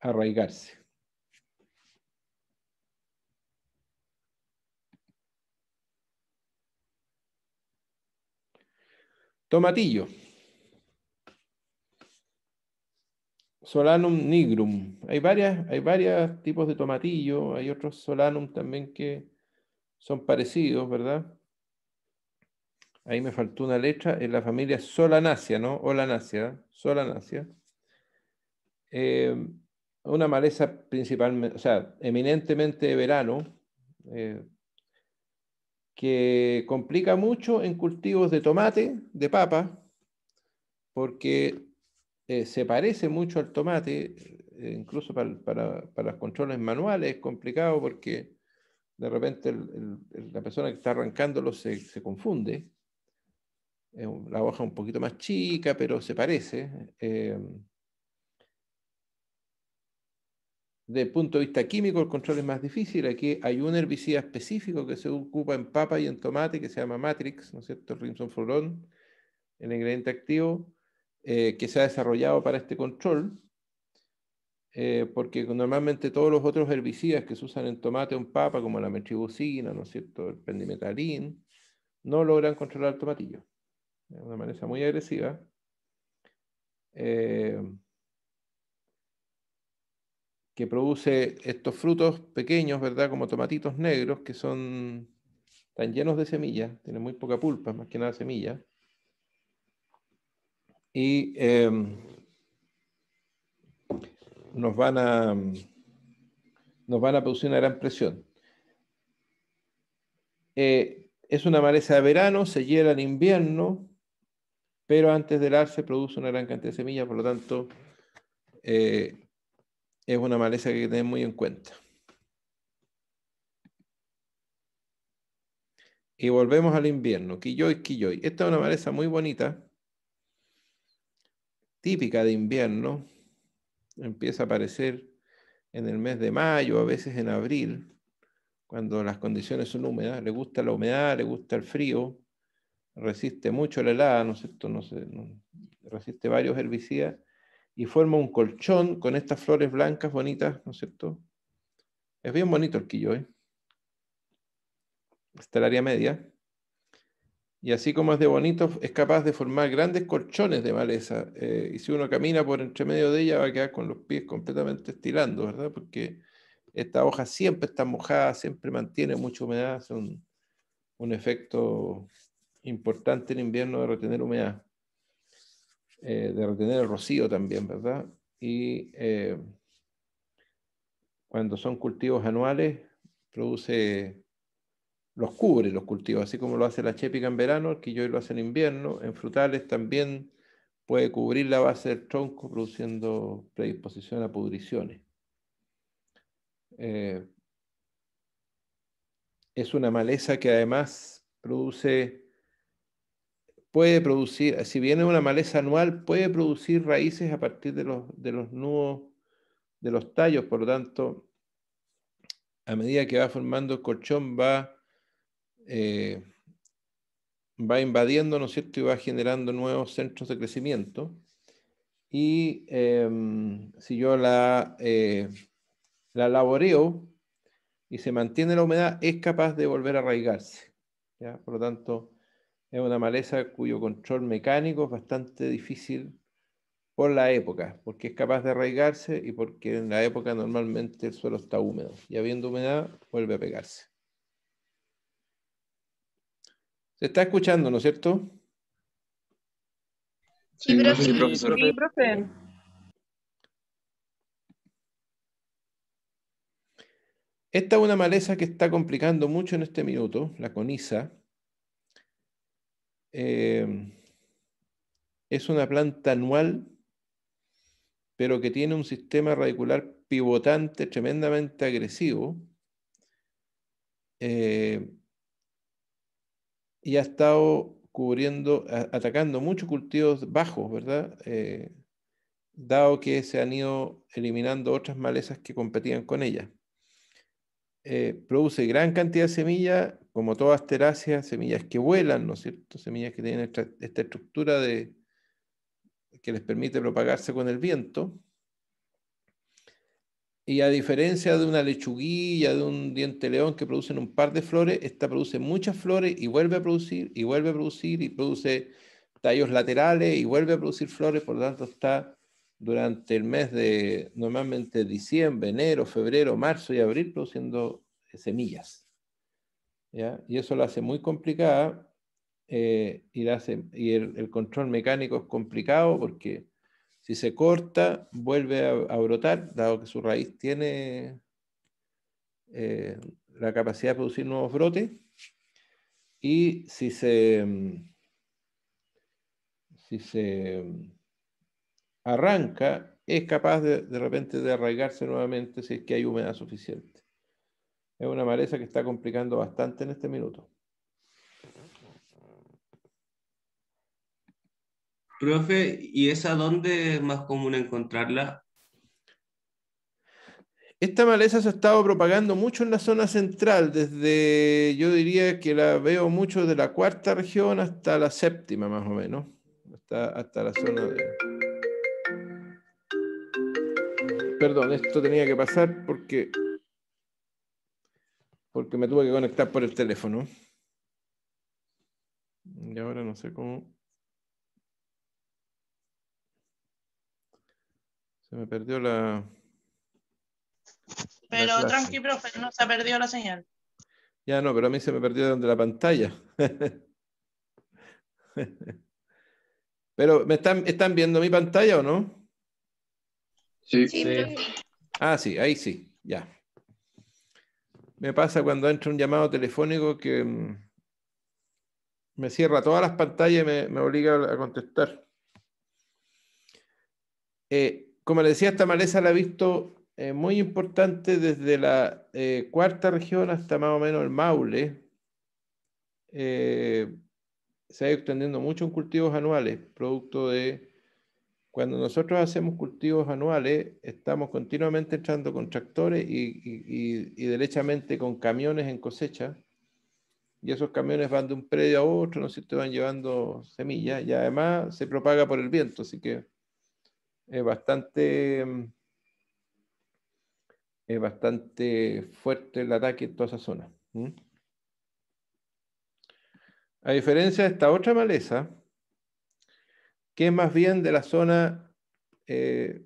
arraigarse. Tomatillo. Solanum nigrum. Hay varias, hay varios tipos de tomatillo, hay otros solanum también que son parecidos, ¿verdad? Ahí me faltó una letra, en la familia Solanacia, ¿no? Solanacea... Solanacia. Eh, una maleza principalmente, o sea, eminentemente de verano, eh, que complica mucho en cultivos de tomate, de papa, porque eh, se parece mucho al tomate, eh, incluso para, los controles manuales es complicado porque de repente la persona que está arrancándolo se, confunde. la hoja es un poquito más chica, pero se parece. Eh, de punto de vista químico, el control es más difícil. Aquí hay un herbicida específico que se ocupa en papa y en tomate que se llama Matrix, ¿no es cierto? Rimson Furón, el ingrediente activo eh, que se ha desarrollado para este control, eh, porque normalmente todos los otros herbicidas que se usan en tomate o en papa, como la metribucina, ¿no es cierto?, el pendimetalín, no logran controlar el tomatillo. De una manera muy agresiva. Eh, que produce estos frutos pequeños, ¿verdad? Como tomatitos negros que son tan llenos de semillas, tienen muy poca pulpa, más que nada semillas, y em, nos, van a, van a producir una gran presión. Eh, es una maleza de verano, se hiela en invierno, pero antes de helarse produce una gran cantidad de semillas, por lo tanto, eh, es una maleza que hay que tener muy en cuenta. Y volvemos al invierno, Quilloy, Quilloy. Esta es una maleza muy bonita típica de invierno, empieza a aparecer en el mes de mayo, a veces en abril, cuando las condiciones son húmedas, le gusta la humedad, le gusta el frío, resiste mucho la helada, ¿no es cierto? resiste varios herbicidas y forma un colchón con estas flores blancas bonitas, ¿no es cierto? Es bien bonito el quillo, ¿eh? Está el área media y así como es de bonito, es capaz de formar grandes colchones de maleza. Eh, y si uno camina por entre medio de ella, va a quedar con los pies completamente estirando, ¿verdad? Porque esta hoja siempre está mojada, siempre mantiene mucha humedad, es un, efecto importante en invierno de retener humedad, eh, de retener el rocío también, ¿verdad? Y eh, cuando son cultivos anuales, produce los cubre los cultivos, así como lo hace la chépica en verano, el hoy lo hace en invierno, en frutales también puede cubrir la base del tronco produciendo predisposición a pudriciones. Eh, es una maleza que además produce, puede producir, si bien es una maleza anual, puede producir raíces a partir de los, de los nudos, de los tallos, por lo tanto, a medida que va formando el colchón va eh, va invadiendo, ¿no es cierto?, y va generando nuevos centros de crecimiento. Y em, si yo la, eh, la laboreo y se mantiene la humedad, es capaz de volver a arraigarse. Por lo tanto, es una maleza cuyo control mecánico es bastante difícil por la época, porque es capaz de arraigarse y porque en la época normalmente el suelo está húmedo. Y habiendo humedad, vuelve a pegarse. Se está escuchando, ¿no es cierto? Sí, profesor. Esta es una maleza que está complicando mucho en este minuto, la coniza. Eh, es una planta anual, pero que tiene un sistema radicular pivotante tremendamente agresivo. Eh, y ha estado cubriendo, atacando muchos cultivos bajos, ¿verdad? Eh, dado que se han ido eliminando otras malezas que competían con ella. Eh, produce gran cantidad de semillas, como todas teráceas, semillas que vuelan, ¿no es cierto? Semillas que tienen esta, estructura de, que les permite propagarse con el viento. Y a diferencia de una lechuguilla, de un diente león que producen un par de flores, esta produce muchas flores y vuelve a producir, y vuelve a producir, y produce tallos laterales y vuelve a producir flores, por lo tanto está durante el mes de normalmente diciembre, enero, febrero, marzo y abril produciendo eh, semillas. Y eso lo hace muy complicada eh, y, y el control mecánico es complicado porque si se corta, vuelve a, brotar, dado que su raíz tiene eh, la capacidad de producir nuevos brotes. Y si se, mm, si mm, arranca, es capaz de, de repente de arraigarse nuevamente si es que hay humedad suficiente. Es una maleza que está complicando bastante en este minuto. Profe, ¿y esa dónde es más común encontrarla? Esta maleza se ha estado propagando mucho en la zona central, desde, yo diría que la veo mucho de la cuarta región hasta la séptima más o menos, hasta, hasta la zona de... Perdón, esto tenía que pasar porque, porque me tuve que conectar por el teléfono. Y ahora no sé cómo... Se me perdió la. Pero tranqui, profe, no se ha perdido la señal. Ya no, pero a mí se me perdió donde la pantalla. pero, ¿me están, están viendo mi pantalla o no? Sí. sí. Ah, sí, ahí sí, ya. Me pasa cuando entra un llamado telefónico que mm, me cierra todas las pantallas y me, me obliga a contestar. Eh, como le decía, esta maleza la ha visto eh, muy importante desde la eh, cuarta región hasta más o menos el Maule. Eh, se ha ido extendiendo mucho en cultivos anuales, producto de cuando nosotros hacemos cultivos anuales, estamos continuamente entrando con tractores y, derechamente con camiones en cosecha. Y esos camiones van de un predio a otro, ¿no sé si te Van llevando semillas y además se propaga por el viento, así que es bastante, bastante fuerte el ataque en toda esa zona. A diferencia de esta otra maleza, que es más bien de la zona, eh,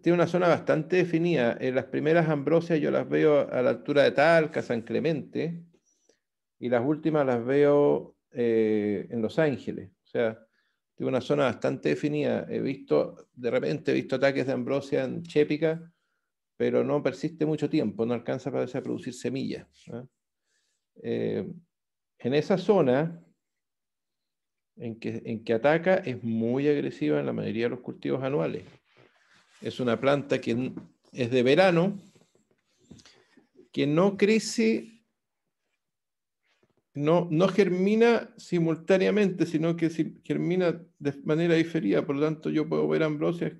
tiene una zona bastante definida. En las primeras ambrosias yo las veo a la altura de Talca, San Clemente, y las últimas las veo eh, en Los Ángeles. O sea, de una zona bastante definida. He visto, de repente, he visto ataques de ambrosia en chépica, pero no persiste mucho tiempo, no alcanza para a producir semillas. Eh, en esa zona en que, en que ataca es muy agresiva en la mayoría de los cultivos anuales. Es una planta que es de verano, que no crece no, no germina simultáneamente, sino que germina de manera diferida. Por lo tanto, yo puedo ver Ambrosia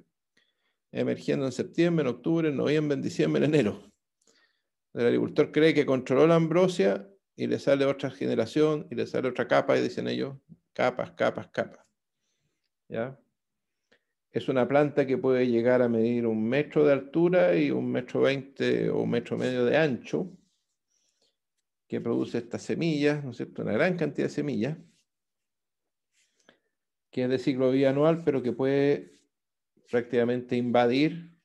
emergiendo en septiembre, en octubre, en noviembre, en diciembre, en enero. El agricultor cree que controló la ambrosia y le sale otra generación y le sale otra capa y dicen ellos capas, capas, capas. Es una planta que puede llegar a medir un metro de altura y un metro veinte o un metro medio de ancho produce estas semillas, ¿no es cierto? Una gran cantidad de semillas, que es de ciclo anual, pero que puede prácticamente invadir,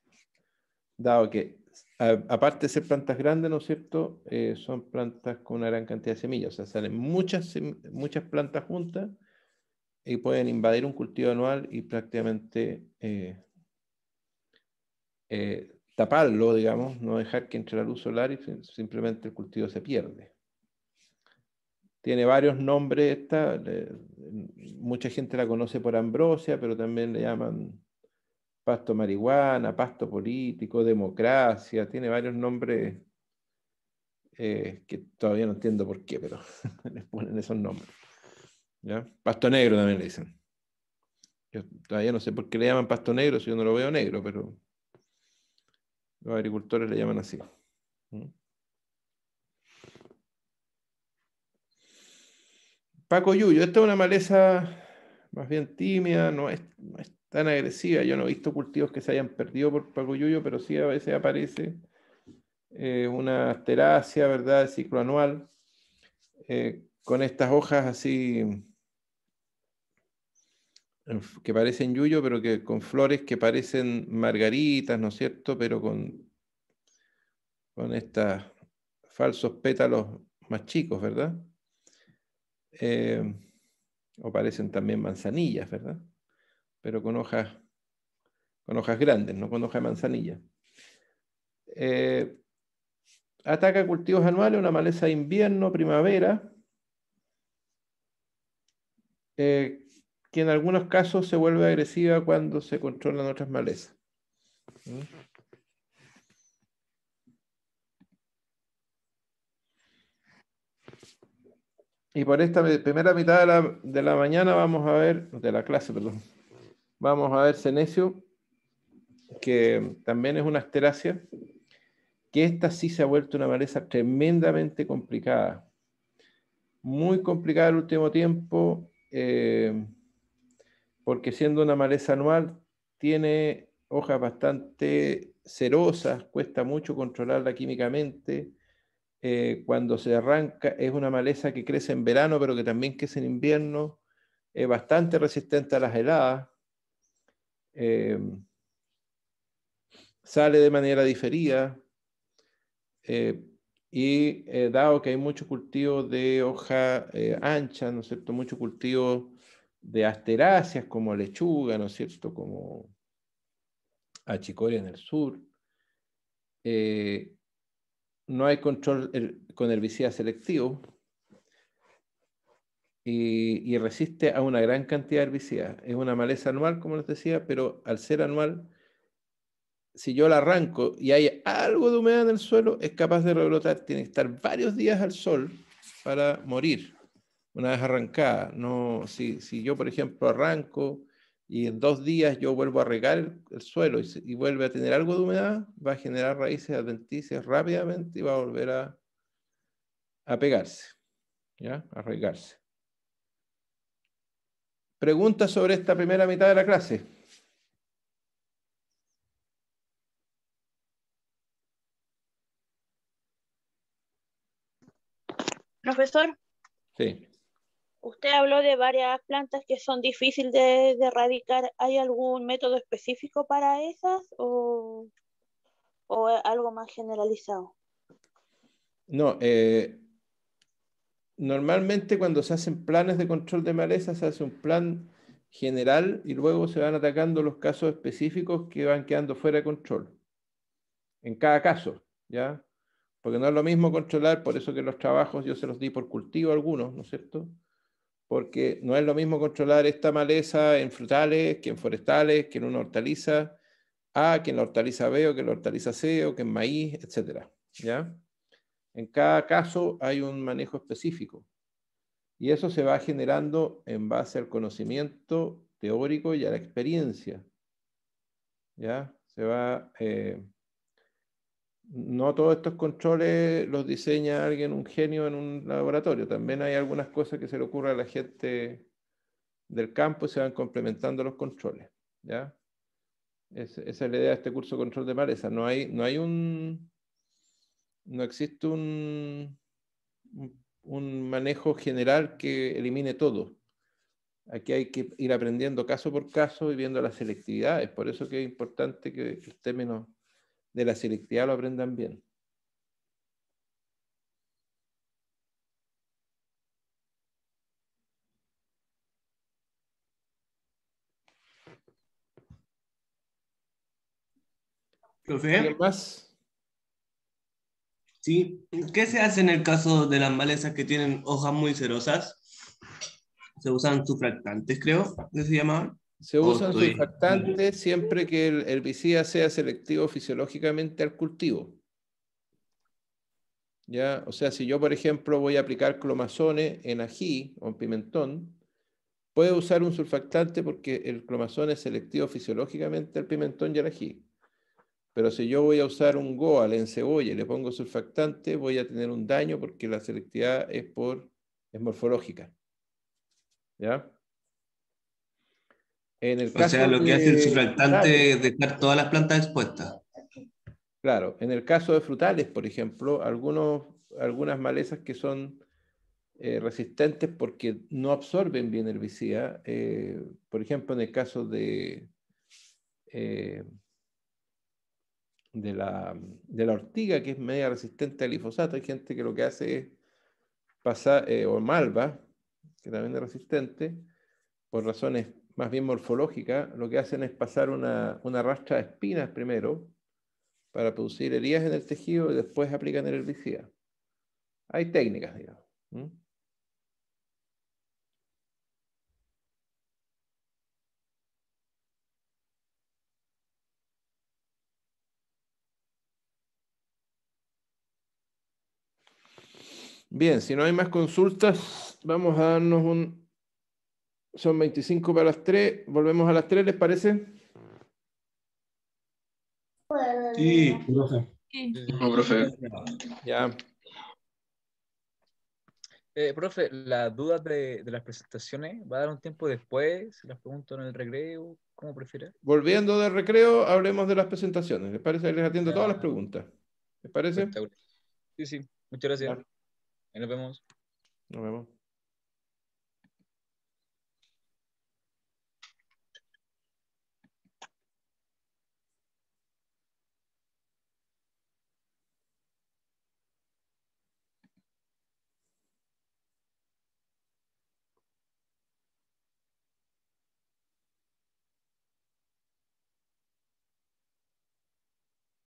dado que, aparte de ser plantas grandes, ¿no es cierto? Eh, son plantas con una gran cantidad de semillas, o sea, salen muchas, muchas plantas juntas y pueden invadir un cultivo anual y prácticamente eh, eh, taparlo, digamos, no dejar que entre la luz solar y simplemente el cultivo se pierde tiene varios nombres esta, mucha gente la conoce por ambrosia, pero también le llaman pasto marihuana, pasto político, democracia, tiene varios nombres eh, que todavía no entiendo por qué, pero les ponen esos nombres. Pasto negro también le dicen. Yo todavía no sé por qué le llaman pasto negro si yo no lo veo negro, pero los agricultores le llaman así. Paco Yuyo, esta es una maleza más bien tímida, no es, tan agresiva. Yo no he visto cultivos que se hayan perdido por Paco Yuyo, pero sí a veces aparece eh, una asterácea, ¿verdad?, de ciclo anual, eh, con estas hojas así que parecen yuyo, pero que con flores que parecen margaritas, ¿no es cierto? Pero con, con estos falsos pétalos más chicos, ¿verdad? Eh, o parecen también manzanillas, ¿verdad? Pero con hojas, con hojas grandes, no con hoja de manzanilla. Eh, ataca cultivos anuales, una maleza de invierno, primavera, eh, que en algunos casos se vuelve agresiva cuando se controlan otras malezas. ¿Mm? Y por esta primera mitad de la, mañana vamos a ver, de la clase, perdón, vamos a ver Senecio, que también es una asteracia que esta sí se ha vuelto una maleza tremendamente complicada. Muy complicada el último tiempo, eh, porque siendo una maleza anual, tiene hojas bastante cerosas, cuesta mucho controlarla químicamente eh, cuando se arranca, es una maleza que crece en verano, pero que también crece en invierno, es bastante resistente a las heladas, em, sale de manera diferida, eh, y eh, dado que hay mucho cultivo de hoja ancha, ¿no es cierto? Mucho cultivo de asteráceas como lechuga, ¿no es cierto? Como achicoria en el sur. Eh, no hay control con herbicida selectivo y, resiste a una gran cantidad de herbicida. Es una maleza anual, como les decía, pero al ser anual, si yo la arranco y hay algo de humedad en el suelo, es capaz de rebrotar. Tiene que estar varios días al sol para morir una vez arrancada. No, si, si yo, por ejemplo, arranco y en dos días yo vuelvo a regar el, suelo y, vuelve a tener algo de humedad, va a generar raíces adventicias rápidamente y va a volver a, pegarse, ¿ya? a arraigarse. Preguntas sobre esta primera mitad de la clase. Profesor. Sí. Usted habló de varias plantas que son difíciles de, erradicar. ¿Hay algún método específico para esas o, algo más generalizado? No, eh, normalmente cuando se hacen planes de control de maleza, se hace un plan general y luego se van atacando los casos específicos que van quedando fuera de control. En cada caso, ¿ya? Porque no es lo mismo controlar, por eso que los trabajos yo se los di por cultivo algunos, ¿no es cierto? porque no es lo mismo controlar esta maleza en frutales que en forestales, que en una hortaliza A, que en la hortaliza B o que en la hortaliza C o que en maíz, etc. ¿ya? En cada caso hay un manejo específico y eso se va generando en base al conocimiento teórico y a la experiencia. ¿ya? Se va... Eh, no todos estos controles los diseña alguien, un genio en un laboratorio. También hay algunas cosas que se le ocurre a la gente del campo y se van complementando los controles. esa es la idea de este curso de control de maleza. No hay, no hay un. No existe un, un manejo general que elimine todo. Aquí hay que ir aprendiendo caso por caso y viendo las selectividades. Por eso que es importante que, esté menos de la selectividad lo aprendan bien. ¿Profe? más? Sí. ¿Qué se hace en el caso de las malezas que tienen hojas muy cerosas? Se usan sufractantes, creo, que se llamaban. Se usan surfactantes siempre que el herbicida sea selectivo fisiológicamente al cultivo. ¿Ya? O sea, si yo, por ejemplo, voy a aplicar clomazone en ají o en pimentón, puedo usar un surfactante porque el clomazone es selectivo fisiológicamente al pimentón y al ají. Pero si yo voy a usar un goal en cebolla y le pongo surfactante, voy a tener un daño porque la selectividad es, por, es morfológica. ¿Ya? o sea, lo que hace el surfactante es dejar todas las plantas expuestas. Claro, en el caso de frutales, por ejemplo, algunos, algunas malezas que son eh, resistentes porque no absorben bien herbicida, eh, por ejemplo, en el caso de, eh, de, la, de, la, ortiga, que es media resistente al glifosato, hay gente que lo que hace es pasar, eh, o malva, que también es resistente, por razones más bien morfológica, lo que hacen es pasar una, rastra de espinas primero para producir heridas en el tejido y después aplican el herbicida. Hay técnicas, digamos. Bien, si no hay más consultas, vamos a darnos un son 25 para las 3. Volvemos a las 3, ¿les parece? Sí, profe. Sí. No, profe. Ya. Eh, profe, las dudas de, las presentaciones, ¿va a dar un tiempo después? las pregunto en el recreo? ¿Cómo prefiere? Volviendo del recreo, hablemos de las presentaciones. ¿Les parece? Les atiendo todas las preguntas. ¿Les parece? Sí, sí. Muchas gracias. Nos vemos. Nos vemos.